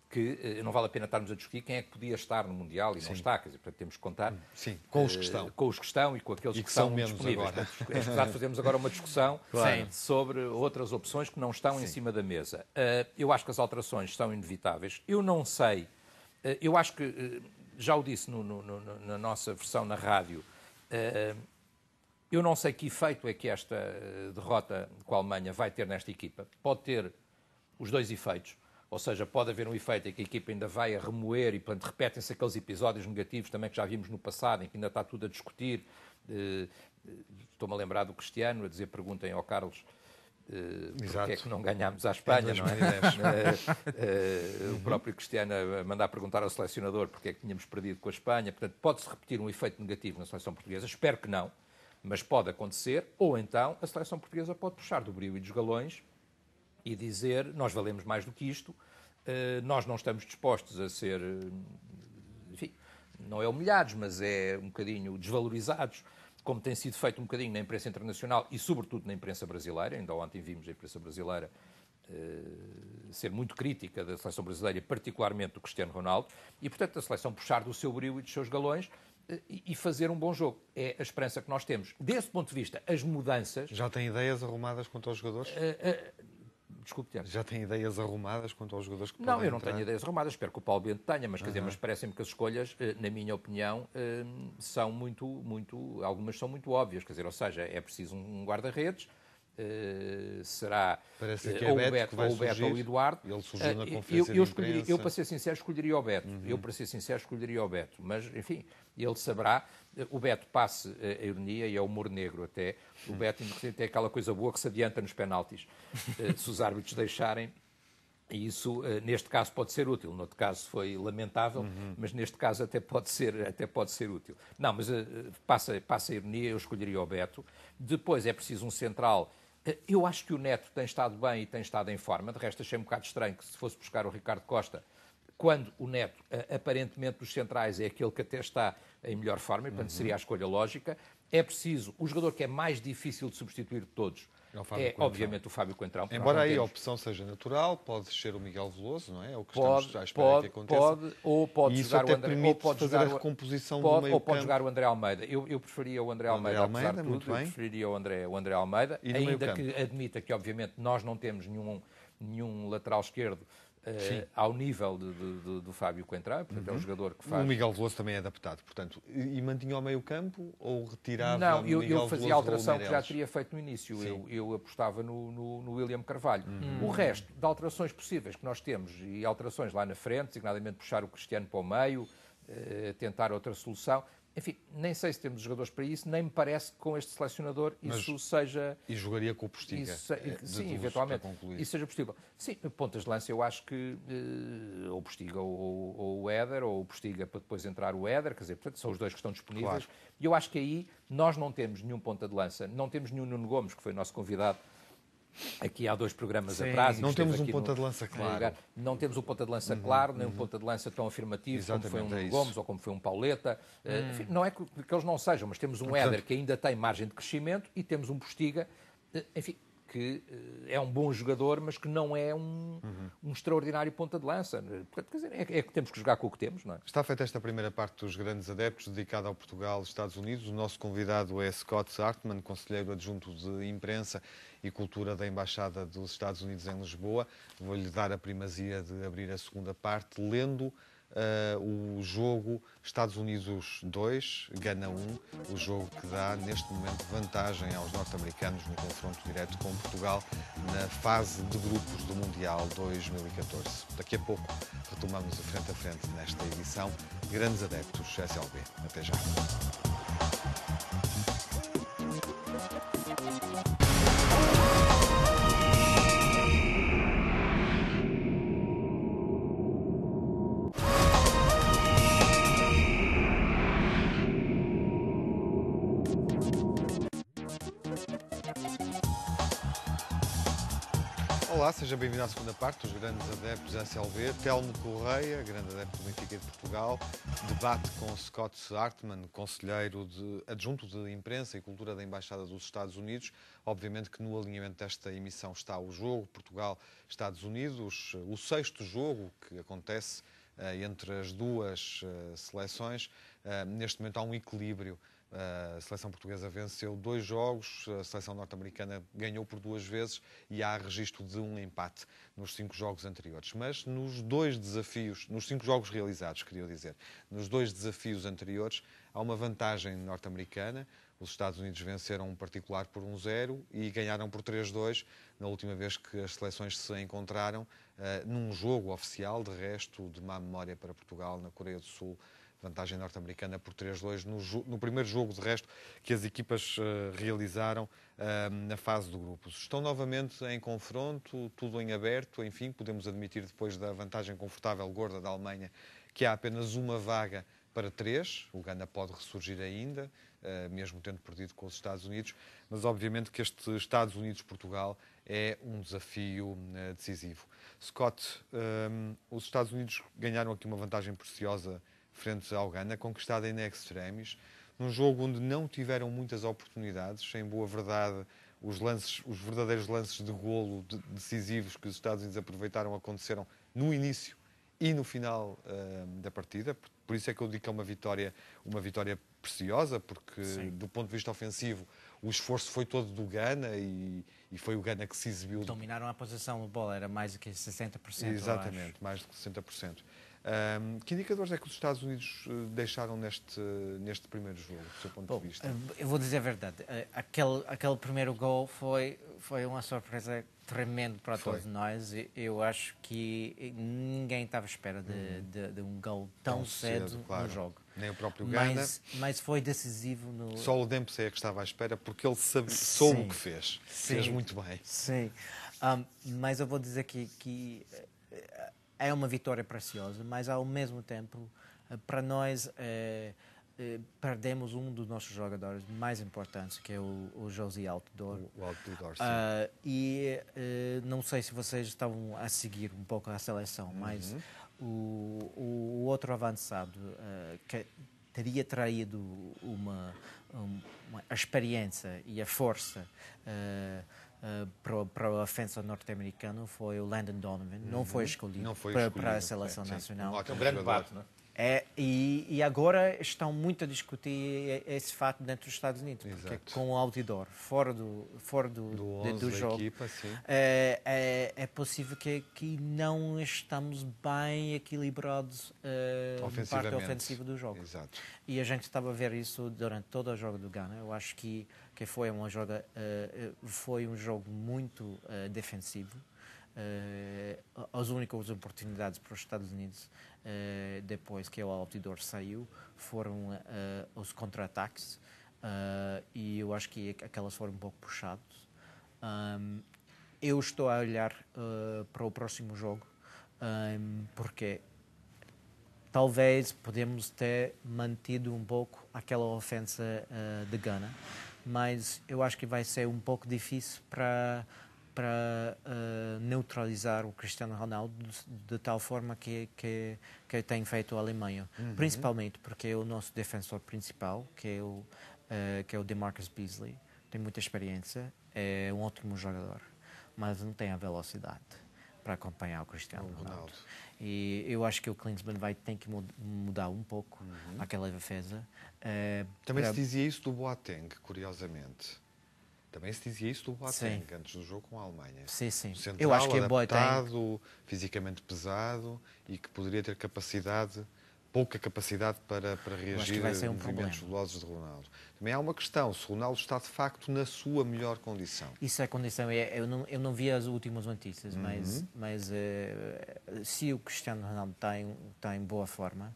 que eh, não vale a pena estarmos a discutir quem é que podia estar no Mundial e Sim. não está, quer dizer, portanto temos que contar hum, Sim, com os que eh, estão. com os que estão e com aqueles e que, que são menos disponíveis. Agora. é fazemos agora uma discussão claro. sobre outras opções que não estão Sim. em cima da mesa. Eh, eu acho que as alterações são inevitáveis. Eu não sei, eu acho que, já o disse no, no, no, na nossa versão na rádio, eu não sei que efeito é que esta eh, derrota com a Alemanha vai ter nesta equipa. Pode ter os dois efeitos. Ou seja, pode haver um efeito em que a equipa ainda vai a remoer e, portanto, repetem-se aqueles episódios negativos também que já vimos no passado, em que ainda está tudo a discutir. Eh, eh, estou-me a lembrar do Cristiano a dizer: perguntem ao Carlos porque é que não ganhámos à Espanha, não é? o próprio Cristiano a mandar perguntar ao selecionador porque é que tínhamos perdido com a Espanha. Portanto, pode-se repetir um efeito negativo na seleção portuguesa. Espero que não. Mas pode acontecer, ou então a seleção portuguesa pode puxar do brilho e dos galões e dizer: nós valemos mais do que isto, eh, nós não estamos dispostos a ser, eh, enfim, não é humilhados, mas é um bocadinho desvalorizados, como tem sido feito um bocadinho na imprensa internacional e, sobretudo, na imprensa brasileira. Ainda ontem vimos a imprensa brasileira eh, ser muito crítica da seleção brasileira, particularmente do Cristiano Ronaldo, e, portanto, a seleção puxar do seu brilho e dos seus galões eh, e fazer um bom jogo. É a esperança que nós temos. Desse ponto de vista, as mudanças. Já tem ideias arrumadas quanto aos jogadores? Uh, uh, Desculpe, Tiago. Já tem ideias arrumadas quanto aos jogadores que Não, eu não entrar? tenho ideias arrumadas, espero que o Paulo Bento tenha, mas, uhum. -huh. mas parece me que as escolhas, na minha opinião, são muito, muito, algumas são muito óbvias, quer dizer, ou seja, é preciso um guarda-redes, eh, será Parece eh, que é ou o Beto, ou, o Beto ou o Eduardo. Ele surgiu na eh, conferência eu, eu, eu, para ser sincero, escolheria o Beto. Uhum. Eu, para ser sincero, escolheria o Beto. Mas, enfim, ele saberá. O Beto passe a ironia e é humor negro até. O Beto tem é aquela coisa boa que se adianta nos penaltis. se os árbitros deixarem, e isso, neste caso, pode ser útil. No outro caso foi lamentável, uhum. mas neste caso até pode ser, até pode ser útil. Não, mas passa, passa a ironia, eu escolheria o Beto. Depois é preciso um central eh, eu acho que o Neto tem estado bem e tem estado em forma. De resto, achei um bocado estranho que se fosse buscar o Ricardo Costa, quando o Neto, eh, aparentemente, dos centrais é aquele que até está em melhor forma, e portanto uhum. seria a escolha lógica. É preciso, o jogador que é mais difícil de substituir de todos é, o é obviamente o Fábio Coentrão. Embora aí a opção seja natural, pode ser o Miguel Veloso, não é? É o que pode, estamos à espera pode, que aconteça. Pode, ou pode isso jogar até o André, ou pode fazer jogar, a recomposição pode, do meio Ou pode jogar o André Almeida. Eu, eu preferia o André Almeida, André Almeida, tudo, muito bem. Eu preferiria o André, o André Almeida, ainda que campo? admita que, obviamente, nós não temos nenhum, nenhum lateral esquerdo Uh, ao nível de, de, de, do Fábio Coentrão, portanto uhum. é um uhum. jogador que faz. O Miguel Veloso também é adaptado, portanto, e, e mantinha ao meio campo ou retirava Não, eu, eu fazia a alteração que já teria feito no início, eu, eu, apostava no, no, no William Carvalho. Uhum. O resto de alterações possíveis que nós temos e alterações lá na frente, designadamente puxar o Cristiano para o meio, uh, tentar outra solução, enfim, nem sei se temos jogadores para isso, nem me parece que com este selecionador Mas isso seja. E jogaria com o Postiga. Isso, é, sim, eventualmente. Isso seja possível. Sim, pontas de lança, eu acho que uh, ou Postiga ou, ou o Éder, ou o Postiga para depois entrar o Éder, quer dizer, portanto, são os dois que estão disponíveis. E claro. eu acho que aí nós não temos nenhum ponta de lança, não temos nenhum Nuno Gomes, que foi o nosso convidado Aqui há dois programas Sim, atrás. Não temos um ponta de lança claro. Não temos um ponta de lança claro, nem um uhum. ponta de lança tão afirmativo Exatamente, como foi um é Gomes ou como foi um Pauleta. Eh, hum. enfim, não é que, eles não sejam, mas temos um Portanto, Éder que ainda tem margem de crescimento e temos um Postiga. Eh, enfim, que eh, é um bom jogador, mas que não é um, uhum. um extraordinário ponta de lança. Portanto, quer dizer, é, é, que temos que jogar com o que temos, não é? Está feita esta primeira parte dos grandes adeptos, dedicada ao Portugal Estados Unidos. O nosso convidado é Scott Hartman, conselheiro adjunto de imprensa e cultura da Embaixada dos Estados Unidos em Lisboa. Vou-lhe dar a primazia de abrir a segunda parte, lendo Uh, o jogo Estados Unidos 2, Gana 1, o jogo que dá neste momento vantagem aos norte-americanos no confronto direto com Portugal na fase de grupos do Mundial 2014. Daqui a pouco retomamos a frente a frente nesta edição. Grandes adeptos SLB. Até já. à segunda parte, os grandes adeptos a SLV, Telmo Correia, grande adepto do Benfica de Portugal, debate com Scott Hartman, conselheiro de, adjunto de imprensa e cultura da Embaixada dos Estados Unidos. Obviamente que no alinhamento desta emissão está o jogo Portugal-Estados Unidos, o sexto jogo que acontece eh, entre as duas eh, seleções. Eh, neste momento há um equilíbrio a seleção portuguesa venceu dois jogos, a seleção norte-americana ganhou por duas vezes e há registro de um empate nos cinco jogos anteriores. Mas nos dois desafios, nos cinco jogos realizados, queria dizer, nos dois desafios anteriores, há uma vantagem norte-americana. Os Estados Unidos venceram um particular por 1-0 e ganharam por 3-2 na última vez que as seleções se encontraram uh, num jogo oficial, de resto, de má memória para Portugal, na Coreia do Sul, vantagem norte-americana por 3-2 no, no, primeiro jogo de resto que as equipas uh, realizaram uh, na fase de grupos. Estão novamente em confronto, tudo em aberto, enfim, podemos admitir depois da vantagem confortável gorda da Alemanha que há apenas uma vaga para três, o Gana pode ressurgir ainda, uh, mesmo tendo perdido com os Estados Unidos, mas obviamente que este Estados Unidos-Portugal é um desafio decisivo. Scott, um, os Estados Unidos ganharam aqui uma vantagem preciosa frente ao Gana conquistada in extremis, num jogo onde não tiveram muitas oportunidades, em boa verdade, os, lances, os verdadeiros lances de golo de, decisivos que os Estados Unidos aproveitaram aconteceram no início e no final uh, da partida. Por, por, isso é que eu digo que é uma vitória, uma vitória preciosa, porque Sim. do ponto de vista ofensivo o esforço foi todo do Gana e, e foi o Gana que se exibiu. Dominaram a posição de bola, era mais do que 60%. Exatamente, mais do que 60%. Um, que indicadores é que os Estados Unidos eh, deixaram neste, neste primeiro jogo, do seu ponto Bom, de vista? Eh, eu vou dizer a verdade. Eh, aquele, aquele primeiro gol foi, foi uma surpresa tremenda para foi. todos nós. Eu acho que ninguém estava à espera de, hum. de, de um gol tão, tão cedo, cedo claro. no jogo. Nem o próprio Gana. Mas, mas, foi decisivo no... Só o Dempsey é que estava à espera porque ele sabe, soube o que fez. Sim. Fez muito bem. Sim. Um, mas eu vou dizer que, que é uma vitória preciosa, mas ao mesmo tempo, eh, para nós, é, é, perdemos um dos nossos jogadores mais importantes, que é o, o José Altidor. O, o Altidor, sim. Uh, e uh, não sei se vocês estavam a seguir um pouco a seleção, uhum. mas o, o, outro avançado, uh, que teria traído uma, uma, a experiência e a força ah, para, para, a ofensa norte-americana foi o Landon Donovan, uhum. não foi escolhido, não foi escolhido. Para, para, a seleção é, nacional. É um grande debate, não é? É, e, e, agora estão muito a discutir esse fato dentro dos Estados Unidos, é Exato. porque com o outdoor, fora do, fora do, do, 11, do jogo, equipa, é, é, é, possível que, que não estamos bem equilibrados eh, na parte ofensiva do jogo. Exato. E a gente estava a ver isso durante todo o jogo do Ghana. Eu acho que que foi uma joga eh, eh, foi um jogo muito eh, defensivo as únicas oportunidades para os Estados Unidos depois que o Altidor saiu foram os contra-ataques e eu acho que aquelas foram um pouco puxadas eu estou a olhar para o próximo jogo porque talvez podemos ter mantido um pouco aquela ofensa uh, de Gana, mas eu acho que vai ser um pouco difícil para para uh, neutralizar o Cristiano Ronaldo de, de, tal forma que, que, que tem feito a Alemanha. Uhum. Principalmente porque é o nosso defensor principal, que é o, uh, que é o DeMarcus Beasley, tem muita experiência, é um ótimo jogador, mas não tem a velocidade para acompanhar o Cristiano Ronaldo. Ronaldo. E eu acho que o Klinsmann vai ter que mudar um pouco uhum. aquela defesa. Uh, Também para... se dizia isso do Boateng, curiosamente. Também se dizia isso do Boateng sim. antes do jogo com a Alemanha. Sim, sim. central, eu acho que é adaptado, Boateng... fisicamente pesado e que poderia ter capacidade pouca capacidade para, para reagir a um movimentos velozes de Ronaldo. Também há uma questão, se Ronaldo está de facto na sua melhor condição. Isso é condição, é, eu não, eu não vi as últimas notícias, uhum. mas, mas eh, se o Cristiano Ronaldo está em, está em boa forma,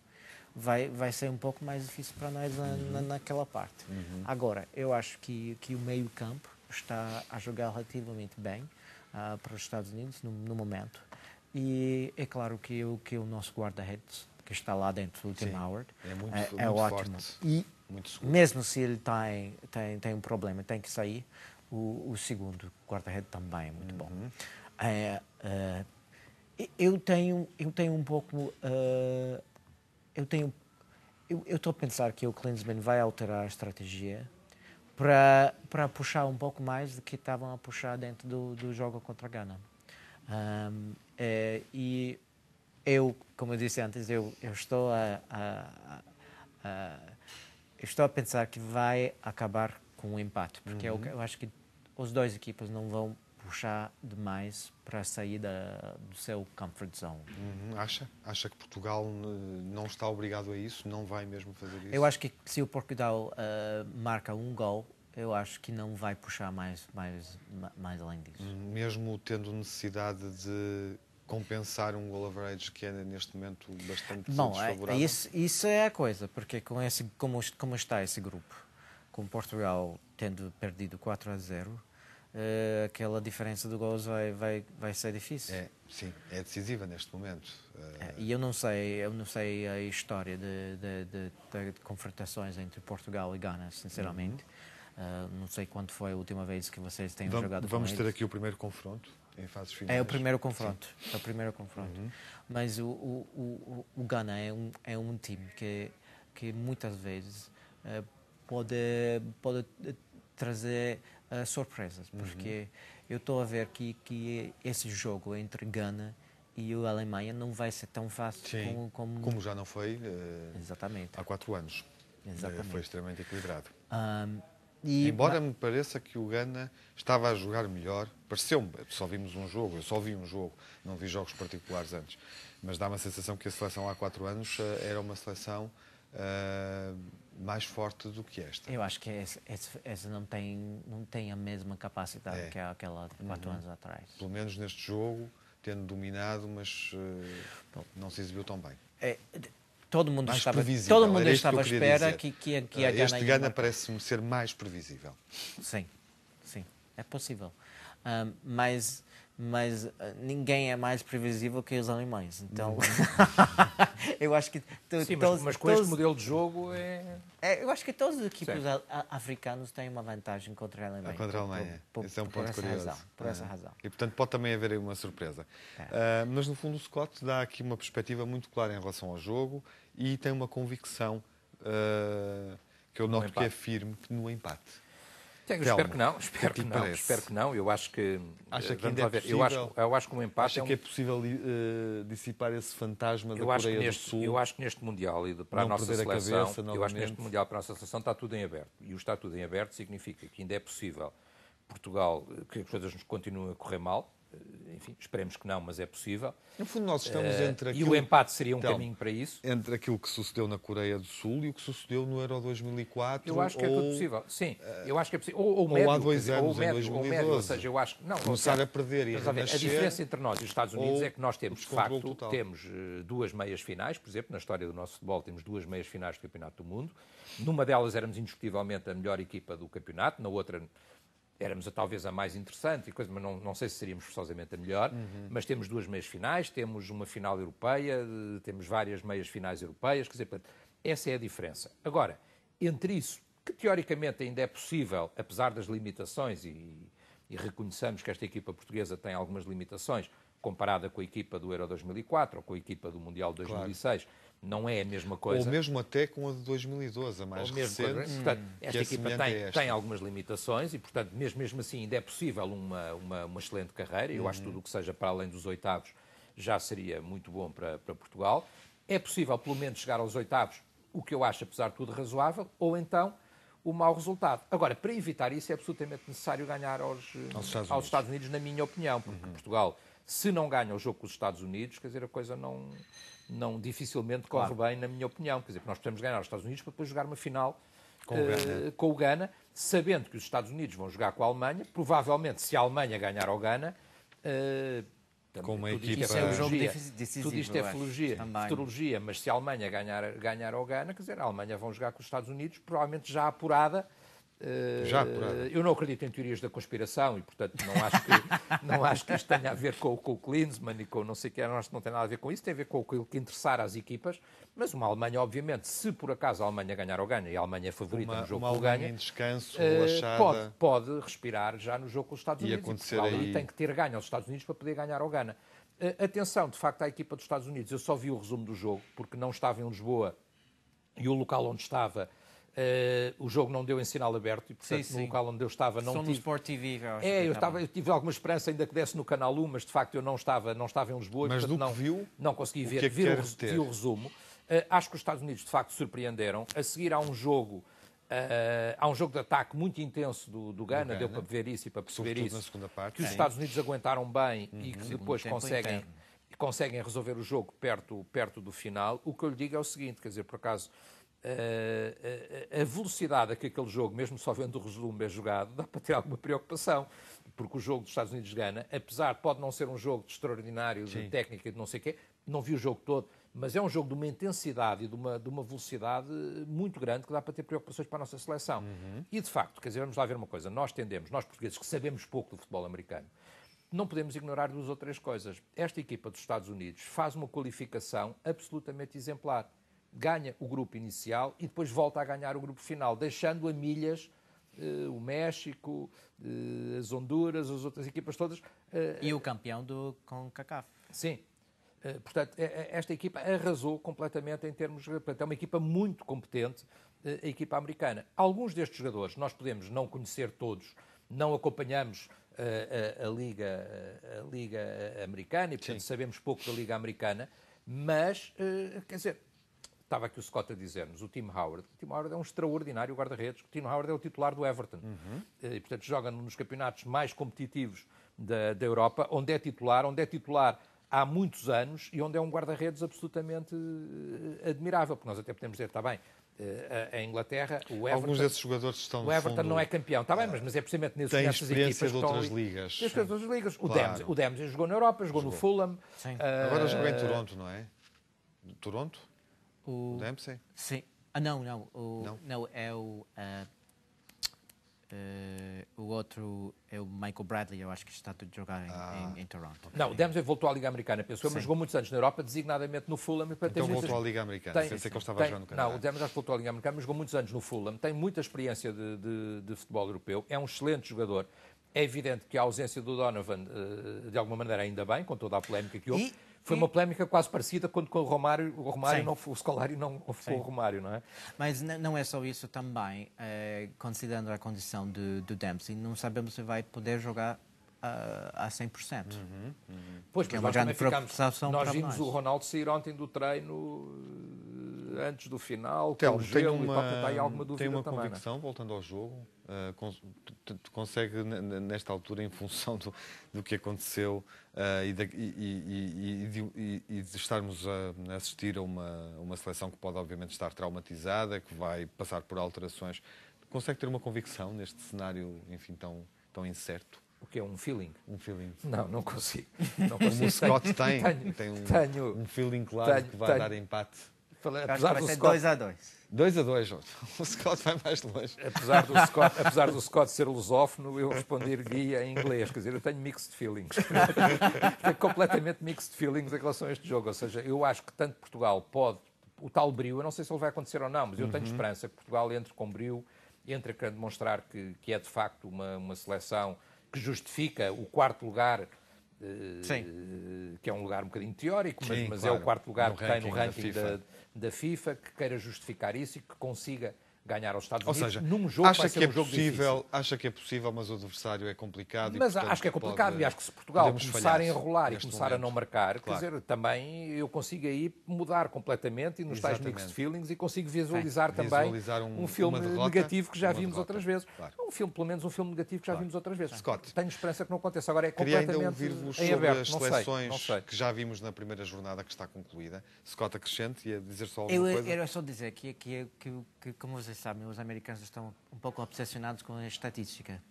vai, vai ser um pouco mais difícil para nós na, uhum. na, naquela parte. Uhum. Agora, eu acho que, que o meio campo está a jogar relativamente bem uh, para os Estados Unidos no, no momento. E é claro que, eu, que o nosso guarda-redes que está lá dentro do Tim Howard. É, muito, é, é muito é ótimo. Forte. E mesmo se ele tem, tem, tem um problema, tem que sair, o, o segundo guarda-rede também é muito uhum. bom. É, é, eu, tenho, eu tenho um pouco. Uh, eu tenho. Eu estou a pensar que o Klinsmann vai alterar a estratégia para, para puxar um pouco mais do que estavam a puxar dentro do, do jogo contra a Gana. Um, é, eh, e eu, como eu disse antes, eu, eu estou a, a, a, estou a pensar que vai acabar com um empate, porque é uhum. eu, eu, acho que os dois equipes não vão puxar demais para sair da, do seu comfort zone. Uhum. Acha? Acha que Portugal eh, não está obrigado a isso? Não vai mesmo fazer isso? Eu acho que se o Portugal uh, marca um gol, eu acho que não vai puxar mais, mais, mais além disso. Uhum. Mesmo tendo necessidade de compensar um goal average que é neste momento bastante Bom, é, desfavorável? isso, isso é a coisa, porque com esse, como, como está esse grupo, com Portugal tendo perdido 4 a 0, Uh, eh, aquela diferença de gols vai, vai, vai ser difícil. É, sim, é decisiva neste momento. Uh... É, e eu não sei, eu não sei a história de, de, de, de confrontações entre Portugal e Gana, sinceramente. Uhum. Uh, não sei quando foi a última vez que vocês têm jogado. Vamos ter eles. aqui o primeiro confronto em fases finais. É o primeiro confronto. Sim. É o primeiro confronto. Uhum. Mas o, o, o, o, Ghana é um, é um time que, que muitas vezes uh, pode, pode eh, trazer uh, surpresas, uhum. porque uhum. eu estou a ver que, que esse jogo entre Ghana e a Alemanha não vai ser tão fácil Sim, como, como, como... já não foi uh, Exatamente. há quatro anos. Exatamente. foi extremamente equilibrado. Um, e... É embora me pareça que o Gana estava a jogar melhor, pareceu-me, só vimos um jogo, eu só vi um jogo, não vi jogos particulares antes, mas dá uma sensação que a seleção há quatro anos eh, era uma seleção uh, mais forte do que esta. Eu acho que essa não tem, não tem a mesma capacidade é. que aquela de quatro uhum. anos atrás. Pelo menos neste jogo, tendo dominado, mas uh, não se exibiu tão bem. É, Todo mundo mais estava, todo mundo Era estava à que espera que, que, que a Gana. Este Gana ia... parece-me ser mais previsível. Sim, sim, é possível. Uh, mas mas ah, ninguém é mais previsível que os alemães. Então, uhum. eu acho que. Sim, todos, mas, com todos, este modelo de jogo é... é. Eu acho que todos os equipes africanos têm uma vantagem contra a Alemanha. Ah, contra a Alemanha. Por, por, Esse é um ponto por curioso. Razão, por essa uhum. razão. E portanto pode também haver uma surpresa. É. Uh, mas no fundo o Scott dá aqui uma perspectiva muito clara em relação ao jogo e tem uma convicção uh, que eu no noto empate. que é firme no empate. Tenho, Telmo, espero que não, espero que, que tipo não, parece? É espero que não. Eu acho que acha eh, que ainda é possível, eu acho, eu acho que um empate acha é um... que é possível uh, dissipar esse fantasma eu da acho Coreia neste, do Sul. Eu acho que neste mundial e de, para a nossa seleção, a cabeça, eu acho que neste mundial para a nossa seleção está tudo em aberto. E o está tudo em aberto significa que ainda é possível Portugal eh, que as coisas nos continuem a correr mal, enfim, esperemos que não, mas é possível. No fundo, nós estamos uh, entre aquilo... E o empate seria um então, caminho para isso? Entre aquilo que sucedeu na Coreia do Sul e o que sucedeu no Euro 2004. Eu acho que ou... é tudo possível. Sim, eu acho que é possível. Eh, é ou, ou, médio, há dois dizer, anos, ou médio, 2012, ou médio, ou seja, eu acho que... Não, começar seja, a perder e a, a diferença entre nós e os Estados Unidos é que nós temos, de facto, total. temos eh, duas meias finais, por exemplo, na história do nosso futebol temos duas meias finais do Campeonato do Mundo. Numa delas éramos indiscutivelmente a melhor equipa do campeonato, na outra éramos talvez a mais interessante, e coisa, mas não, não sei se seríamos forçosamente a melhor, uhum. mas temos duas meias finais, temos uma final europeia, temos várias meias finais europeias, quer dizer, portanto, essa é a diferença. Agora, entre isso, que teoricamente ainda é possível, apesar das limitações, e, e reconheçamos que esta equipa portuguesa tem algumas limitações, comparada com a equipa do Euro 2004 ou com a equipa do Mundial 2006, claro não é a mesma coisa. Ou mesmo até com a de 2012, a mais Ou mesmo recente. portanto, esta é equipa tem, esta. tem, algumas limitações e, portanto, mesmo, mesmo assim ainda é possível uma, uma, uma excelente carreira. Eu acho que tudo o que seja para além dos oitavos já seria muito bom para, para Portugal. É possível, pelo menos, chegar aos oitavos, o que eu acho, apesar de tudo, razoável, ou então o mau resultado. Agora, para evitar isso, é absolutamente necessário ganhar aos, eh, aos, Estados, aos Estados Unidos. Unidos. na minha opinião, porque uhum. Portugal, se não ganha o jogo com os Estados Unidos, quer dizer, a coisa não, não dificilmente corre claro. bem, na minha opinião. Quer dizer, nós podemos ganhar os Estados Unidos para depois jogar uma final com, o Gana. Eh, com o Ghana, sabendo que os Estados Unidos vão jogar com a Alemanha. Provavelmente, se a Alemanha ganhar ao Ghana, uh, com uma tudo equipa... é um jogo decisivo, tudo isto é filologia, futurologia, mas se a Alemanha ganhar, ganhar ao Ghana, quer dizer, a Alemanha vão jogar com os Estados Unidos, provavelmente já apurada, já, ah, eu não acredito em teorias da conspiração e, portanto, não acho que, não acho que isto tenha a ver com, com o Klinsmann e com não sei o que, acho que não tem nada a ver com isso, tem a ver com aquilo que interessar às equipas. Mas uma Alemanha, obviamente, se por acaso a Alemanha ganhar ou ganha, e a Alemanha é favorita uma, no jogo uma que ganha, em descanso, eh, relaxada, pode, pode respirar já no jogo com os Estados Unidos. e acontecer aí... tem que ter ganho aos Estados Unidos para poder ganhar ou ganha. Eh, atenção, de facto, à equipa dos Estados Unidos. Eu só vi o resumo do jogo, porque não estava em Lisboa e o local onde estava Uh, o jogo não deu em sinal aberto e, portanto, sim, sim. no local onde eu estava não Só tive... no Sport TV, eu acho É, eu, eu tive alguma esperança ainda que desse no Canal 1, mas de facto eu não estava, não estava em Lisboa. Mas portanto, não, viu, não consegui ver, é vi, o, vi o resumo. Uh, acho que os Estados Unidos, de facto, surpreenderam. A seguir há um jogo... Uh, há um jogo de ataque muito intenso do, do, Ghana, deu para ver isso e para perceber Sobretudo isso. Na segunda parte, que os Estados Unidos aguentaram bem uhum. e que depois conseguem, interno. conseguem resolver o jogo perto, perto do final. O que eu lhe digo é o seguinte: quer dizer, por acaso, eh, eh, a, velocidade a que aquele jogo, mesmo só vendo o resumo, é jogado, dá para ter alguma preocupação, porque o jogo dos Estados Unidos-Gana, apesar de pode não ser um jogo de extraordinário, Sim. de técnica, de não sei o quê, não vi o jogo todo, mas é um jogo de uma intensidade e de uma, de uma velocidade muito grande que dá para ter preocupações para a nossa seleção. Uhum. E, de facto, quer dizer, vamos lá ver uma coisa, nós tendemos, nós portugueses, que sabemos pouco do futebol americano, não podemos ignorar duas ou três coisas. Esta equipa dos Estados Unidos faz uma qualificação absolutamente exemplar ganha o grupo inicial e depois volta a ganhar o grupo final, deixando a milhas eh, o México, eh, as Honduras, as outras equipas todas. Eh, e o campeão do CONCACAF. Sim. Portanto, esta equipa arrasou completamente em termos. Portanto, é uma equipa muito competente, a equipa americana. Alguns destes jogadores nós podemos não conhecer todos, não acompanhamos a, a, a Liga, a Liga Americana e, portanto, Sim. sabemos pouco da Liga Americana, mas, quer dizer, Estava aqui o Scott a dizer-nos, o Tim Howard. O Tim Howard é um extraordinário guarda-redes. O Tim Howard é o titular do Everton. Uhum. Eh, e, portanto, joga nos campeonatos mais competitivos da, da Europa, onde é titular, onde é titular há muitos anos e onde é um guarda-redes absolutamente eh, admirável, porque nós até podemos dizer, está bem, eh, a Inglaterra, o Everton... Alguns desses jogadores estão O Everton fundo, não é campeão, está bem, ah, mas, mas é precisamente nesses, tem nessas de outras ligas. Tem experiência de outras ligas. O claro. jogou na Europa, jogou, jogou. no Fulham. Sim. Uh, Agora joga em Toronto, não é? Toronto? O, o Dempsey? Sim. Ah, não, não. O, não. não é o. Uh, uh, o outro é o Michael Bradley, eu acho que está a jogar em, ah. em, em, Toronto. Não, o Dempsey voltou à Liga Americana, pensou, mas jogou muitos anos na Europa, designadamente no Fulham. para então voltou à Liga Americana, tem, pensei que ele estava tem, a no Canadá. Não, o Dempsey já voltou à Liga Americana, mas jogou muitos anos no Fulham, tem muita experiência de, de, de futebol europeu, é um excelente jogador. É evidente que a ausência do Donovan, eh, de alguma maneira, ainda bem, com toda a polémica que houve. E foi uma polémica quase parecida quando com o Romário, o Romário não, o Scolari não ficou o Romário, não é? Mas não é só isso também, é, considerando a condição do, do Dempsey, não sabemos se vai poder jogar a, 100%. Uhum, uhum. Pois, que é uma grande preocupação nós vimos nós. o Ronaldo sair ontem do treino eh, antes do final, Tel, o tem uma, e alguma dúvida Tem uma também, é? convicção, voltando ao jogo, uh, cons consegue, nesta altura, em função do, do que aconteceu uh, e, de, e, e, e, de, estarmos a assistir a uma, uma seleção que pode, obviamente, estar traumatizada, que vai passar por alterações, consegue ter uma convicção neste cenário, enfim, tão, tão incerto? O que é um feeling? Um feeling. Não, não consigo. Não consigo. o Scott tem. Tenho, tem um, tenho, um feeling claro tenho, que vai tenho. dar empate. Apesar do Scott... 2 a 2. 2 a 2, O Scott vai mais longe. Apesar do Scott, apesar do Scott ser lusófono, eu responder guia em inglês. Quer dizer, eu tenho mixed feelings. tenho completamente mixed feelings em relação a este jogo. Ou seja, eu acho que tanto Portugal pode. O tal brilho, eu não sei se ele vai acontecer ou não, mas eu uhum. tenho esperança que Portugal entre com brilho, entre a demonstrar que, que é de facto uma, uma seleção que justifica o quarto lugar, eh, eh, que é um lugar um bocadinho teórico, mas, Sim, mas claro, é o quarto lugar que tem no ranking da FIFA. Da, da FIFA, que queira justificar isso e que consiga ganhar aos Estados Unidos Ou seja, num jogo acha que, que é um possível, Acha que é possível, mas o adversário é complicado. Mas e, portanto, acho que é complicado pode, e acho que se Portugal começar a enrolar e começar momento. a não marcar, claro. quer dizer, também eu consigo aí mudar completamente e nos Exatamente. tais mixed feelings e consigo visualizar é. também visualizar um, um, filme derrota, negativo que já vimos derrota, outras vezes. Claro. Um filme, pelo menos um filme negativo que já claro. vimos outras vezes. Scott, Tenho esperança que não aconteça. Agora é completamente queria ainda ouvir-vos sobre aberto. as não seleções sei, sei. que já vimos na primeira jornada que está concluída. Scott acrescente e a dizer só alguma eu, Era só dizer que, é, que, é, que, que como vocês sabem, os americanos estão um pouco obsessionados com a estatística.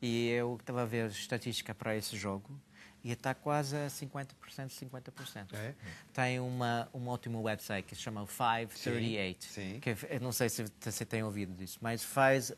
E eu estava a ver estatística para esse jogo e está quase a 50%, 50%. É? Tem uma, um ótimo website que se chama 538, sim, sim. que eu não sei se você tem ouvido disso, mas faz a,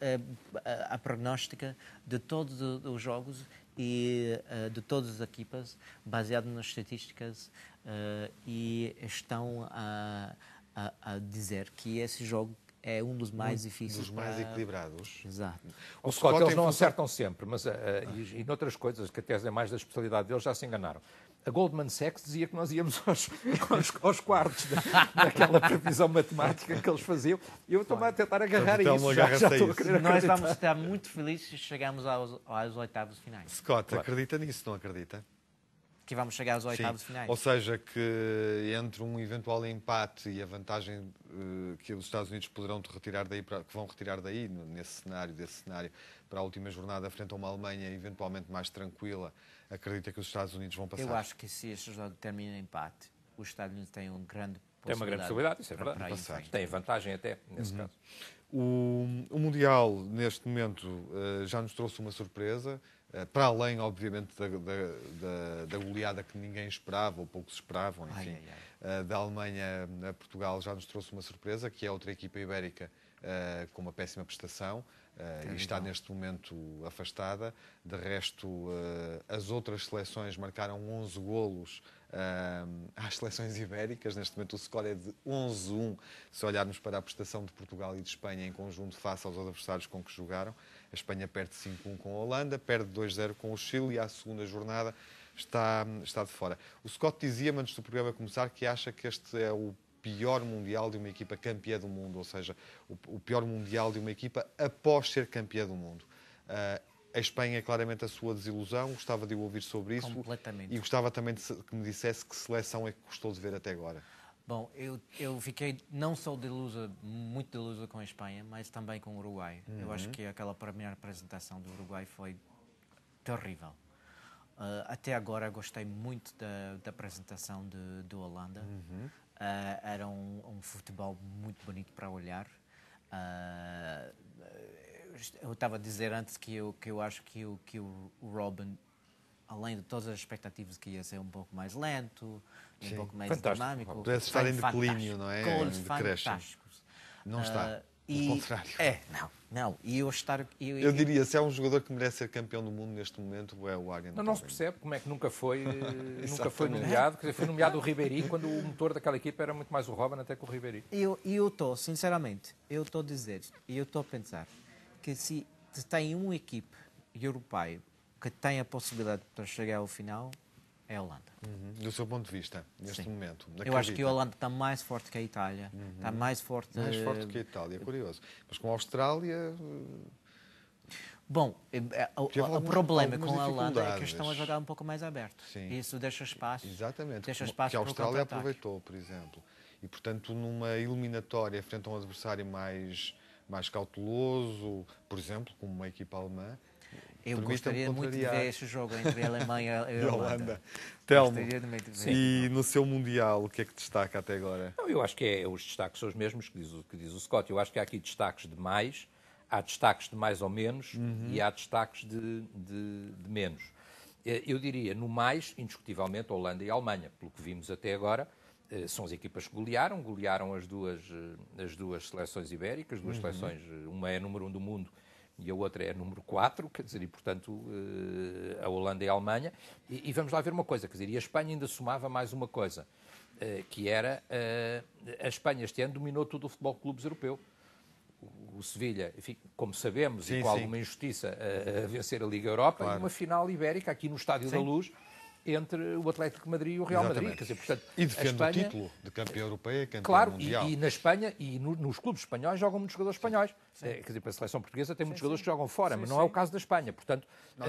a, a prognóstica de todos os jogos e uh, de todas as equipas, baseado nas estatísticas, uh, e estão a, a, a dizer que esse jogo é um dos mais um, difíceis. Dos mais para... equilibrados. Exato. O, o Scott, Scott é eles não acertam sempre, mas uh, ah. e, e noutras coisas, que até é mais da especialidade deles, já se enganaram. A Goldman Sachs dizia que nós íamos aos, aos, aos quartos da, daquela previsão matemática que eles faziam. E eu então, então, estou a tentar agarrar isso. Já, já a isso. A nós vamos estar muito felizes se chegarmos aos, aos oitavos finais. Scott, claro. acredita nisso, não acredita? que vamos chegar aos oitavos finais. Ou seja, que entre um eventual empate e a vantagem uh, que os Estados Unidos poderão retirar daí, para, que vão retirar daí, nesse cenário, desse cenário, para a última jornada, frente a uma Alemanha eventualmente mais tranquila, acredita que os Estados Unidos vão passar? Eu acho que se este jogo termina em empate, os Estados Unidos têm um grande tem uma grande possibilidade, isso é verdade. Tem vantagem até, nesse uhum. caso. O, o Mundial, neste momento, eh, já nos trouxe uma surpresa. Eh, para além, obviamente, da, da, da, goleada que ninguém esperava, ou poucos esperavam, enfim, ai, ai, ai. Eh, da Alemanha a eh, Portugal já nos trouxe uma surpresa, que é outra equipa ibérica uh, com uma péssima prestação uh, e está neste momento afastada. De resto, uh, as outras seleções marcaram 11 golos às seleções ibéricas. Neste momento o score é de 11-1, se olharmos para a prestação de Portugal e de Espanha em conjunto face aos adversários com que jogaram. A Espanha perde 5-1 com a Holanda, perde 2-0 com o Chile e à segunda jornada está, está de fora. O Scott dizia-me antes do programa começar que acha que este é o pior mundial de uma equipa campeã do mundo, ou seja, o, o pior mundial de uma equipa após ser campeã do mundo. Uh, a Espanha é claramente a sua desilusão, gostava de ouvir sobre isso. Completamente. E gostava também de, que me dissesse que seleção é que gostou de ver até agora. Bom, eu, eu fiquei não só delusa, muito delusa com a Espanha, mas também com o Uruguai. Uhum. Eu acho uhum. que aquela primeira apresentação do Uruguai foi terrível. Uh, até agora gostei muito da, da apresentação de, do Holanda. Uhum. Uh, era um, um, futebol muito bonito para olhar. Uh, eu estava a dizer antes que eu, que eu acho que o, que o Robin além de todas as expectativas que ia ser um pouco mais lento, um Sim. pouco mais fantástico. dinâmico. Pudesse estar em declínio, não é? Gols de fantásticos. Não está. Uh, Pelo contrário. É, não, não. E eu estar. Eu, eu, diria, se há um jogador que merece ser campeão do mundo neste momento, é o Hagen. Não, não se percebe como é que nunca foi, eh, nunca foi nomeado. Quer dizer, foi nomeado o Ribeiri quando o motor daquela equipa era muito mais o Robin até que o Ribeiri. E eu estou, sinceramente, eu estou a dizer, e eu estou a pensar que se tem uma equipe europeia que tem a possibilidade de chegar ao final é a Holanda. Uhum. Do seu ponto de vista, neste Sim. momento. Acredita. Eu acho que a Holanda está mais forte que a Itália. Uhum. Está mais forte. Mais forte que a eh, Itália, é curioso. Mas com a Austrália. Eh, Bom, eh, o, problema com a Holanda é que estão a jogar um pouco mais aberto. Sim. Isso deixa espaço. Exatamente. Deixa espaço que a Austrália aproveitou, por exemplo. E, portanto, numa eliminatória frente a um adversário mais, mais cauteloso, por exemplo, como uma equipa alemã, eu gostaria muito de ver este jogo entre Alemanha e Holanda. Holanda. Telmo, e no seu Mundial, o que é que destaca até agora? Não, eu acho que é, os destaques são os mesmos que diz, que diz o Scott. Eu acho que há aqui destaques de mais, há destaques de mais ou menos uhum. e há destaques de, de, de menos. Eh, eu diria, no mais, indiscutivelmente, Holanda e Alemanha, pelo que vimos até agora, eh, são as equipas que golearam, golearam as duas, eh, as duas seleções ibéricas, duas uhum. seleções, uma é número um do mundo e a outra é a número 4, quer dizer, e portanto eh, a Holanda e a Alemanha. E, e vamos lá ver uma coisa, quer dizer, e a Espanha ainda somava mais uma coisa, eh, que era eh, a Espanha este ano dominou todo o futebol de clubes europeu o Sevilha, enfim, como sabemos, sim, e com sim. alguma injustiça, a, a, vencer a Liga Europa, claro. e uma final ibérica aqui no Estádio sim. da Luz, entre o Atlético de Madrid e o Real Exatamente. Madrid. Quer dizer, portanto, e defende Espanha... o título de campeão europeu campeão claro, mundial. e, e, na Espanha e no, nos clubes espanhóis jogam muitos jogadores espanhóis. Sim. É, quer dizer, para a seleção portuguesa tem sim, muitos sim. jogadores que jogam fora, mas não é o caso da Espanha. Portanto,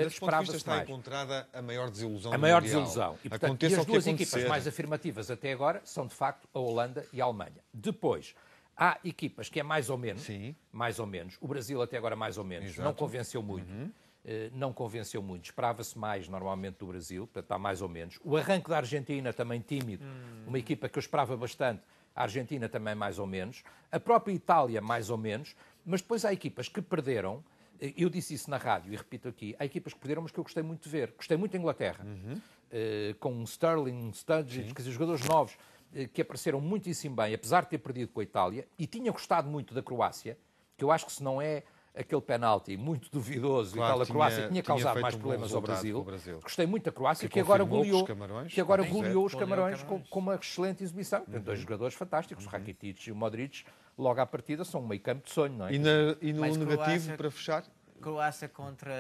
esperava-se está encontrada a maior desilusão A maior mundial. desilusão. E, portanto, e as duas equipas mais afirmativas até agora são, de facto, a Holanda e a Alemanha. Depois... Há equipas que é mais ou menos, mais ou menos. O Brasil até agora mais ou menos, Exato. não convenceu muito. Uhum. Eh, não convenceu muito. Esperava-se mais, normalmente, do Brasil, portanto, está mais ou menos. O arranque da Argentina, também tímido, hum. uma equipa que eu esperava bastante. A Argentina também, mais ou menos. A própria Itália, mais ou menos. Mas depois há equipas que perderam. Eh, eu disse isso na rádio e repito aqui. Há equipas que perderam, mas que eu gostei muito de ver. Gostei muito da Inglaterra. Uhum. Uh, com Sterling, Sturridge, quer dizer, jogadores novos uh, que apareceram muitíssimo bem, apesar de ter perdido com a Itália. E tinha gostado muito da Croácia, que eu acho que se não é aquele penalti muito duvidoso claro, e tal, a Croácia tinha, tinha causado mais problemas um ao, Brasil. Brasil. Gostei muito da Croácia, que, que agora goleou, que agora goleou os Camarões com, com, uma excelente exibição. Tem uhum. dois jogadores fantásticos, uhum. Rakitic e o Modric, logo à partida, são um meio campo de sonho, não é? E, na, e no Mas negativo, Croácia, para fechar? Croácia contra,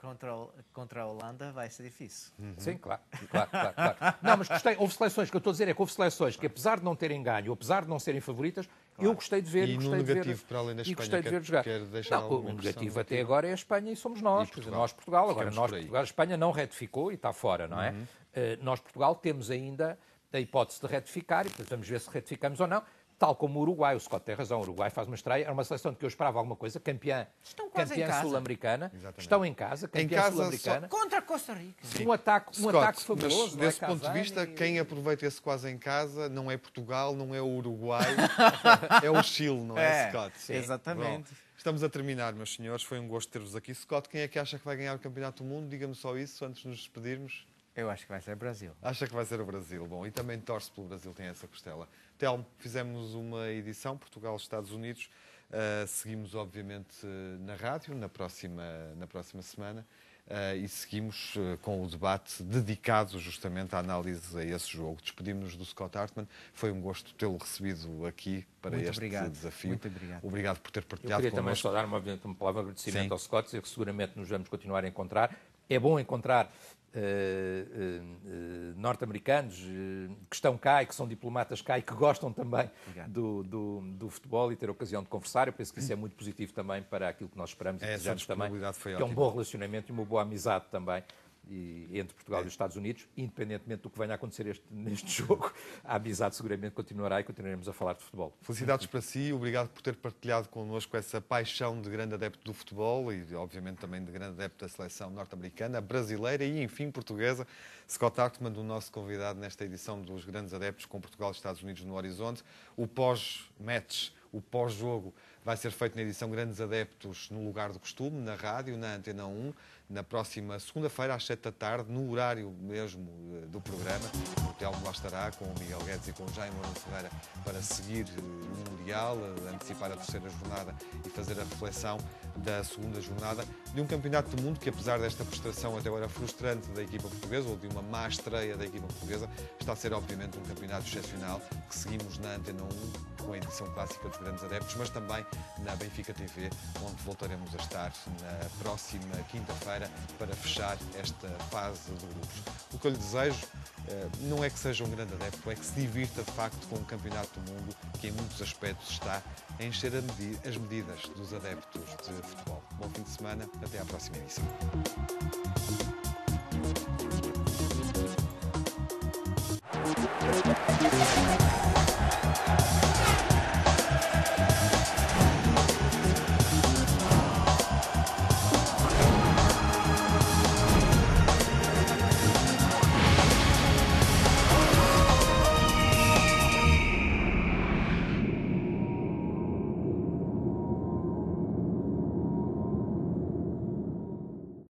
contra, contra a Holanda vai ser difícil. Uhum. Sim, claro, claro, claro, claro. Não, mas gostei. Houve seleções, o que eu estou a dizer é que houve seleções que, apesar de não terem ganho, apesar de não serem favoritas, Claro. Eu gostei de ver, e gostei no negativo, de ver, para além da Espanha, e gostei de ver jogar. Não, o negativo até agora é a Espanha e somos nós, e Portugal. nós Portugal. Agora Ficamos nós Portugal, a Espanha não retificou e está fora, não é? Uh, nós Portugal temos ainda a hipótese de retificar e portanto, vamos ver se retificamos ou não. Tal como o Uruguai, o Scott tem razão, o Uruguai faz uma estreia, era uma seleção de que eu esperava alguma coisa, campeã, campeã sul-americana, estão em casa, campeã sul-americana. Só... Contra a Costa Rica. Sim. Um ataque, um Scott, ataque fabuloso. Mas, é? desse é ponto de vista, e... quem aproveita esse quase em casa não é Portugal, não é o Uruguai, é o Chile, não é, é Scott? Sim. Exatamente. Bom, estamos a terminar, meus senhores, foi um gosto ter-vos aqui. Scott, quem é que acha que vai ganhar o Campeonato do Mundo? Diga-me só isso antes de nos despedirmos. Eu acho que vai ser o Brasil. Acha que vai ser o Brasil. Bom, e também torce pelo Brasil, tem essa costela. Telmo, fizemos uma edição Portugal-Estados Unidos. Uh, seguimos, obviamente, na rádio na próxima, na próxima semana uh, e seguimos uh, com o debate dedicado justamente à análise a esse jogo. Despedimos-nos do Scott Hartman. Foi um gosto tê-lo recebido aqui para muito este obrigado. desafio. Muito obrigado. Obrigado por ter partilhado Eu queria também só dar uma, uma palavra de agradecimento Sim. ao Scott, que seguramente nos vamos continuar a encontrar. É bom encontrar Uh, uh, norte-americanos que estão cá e que são diplomatas cá e que gostam também do, do, do, futebol e ter a ocasião de conversar. Eu penso que isso é muito positivo também para aquilo que nós esperamos e é, desejamos também, que é um bom relacionamento e uma boa amizade também e, entre Portugal e os Estados Unidos, independentemente do que venha a acontecer este, neste jogo, a amizade seguramente continuará e continuaremos a falar de futebol. Felicidades para si, obrigado por ter partilhado connosco essa paixão de grande adepto do futebol e, obviamente, também de grande adepto da seleção norte-americana, brasileira e, enfim, portuguesa. Scott Hartman, o nosso convidado nesta edição dos Grandes Adeptos com Portugal e Estados Unidos no Horizonte. O pós-match, o pós-jogo vai ser feito na edição Grandes Adeptos no lugar do costume, na rádio, na Antena 1 na próxima segunda-feira, às sete da tarde, no horário mesmo eh, do programa. O Telmo lá estará com o Miguel Guedes e com o Jaime Moura Ferreira para seguir eh, o Mundial, eh, antecipar a terceira jornada e fazer a reflexão da segunda jornada de um campeonato do mundo que, apesar desta frustração até agora frustrante da equipa portuguesa, ou de uma má estreia da equipa portuguesa, está a ser, obviamente, um campeonato excepcional que seguimos na Antena 1 com a edição clássica dos Grandes Adeptos, mas também na Benfica TV, onde voltaremos a estar na próxima quinta-feira para fechar esta fase de grupos. O que eu lhe desejo eh, não é que seja um grande adepto, é que se divirta de facto com o Campeonato do Mundo, que em muitos aspectos está a encher as medidas dos adeptos de futebol. Bom fim de semana, até à próxima edição.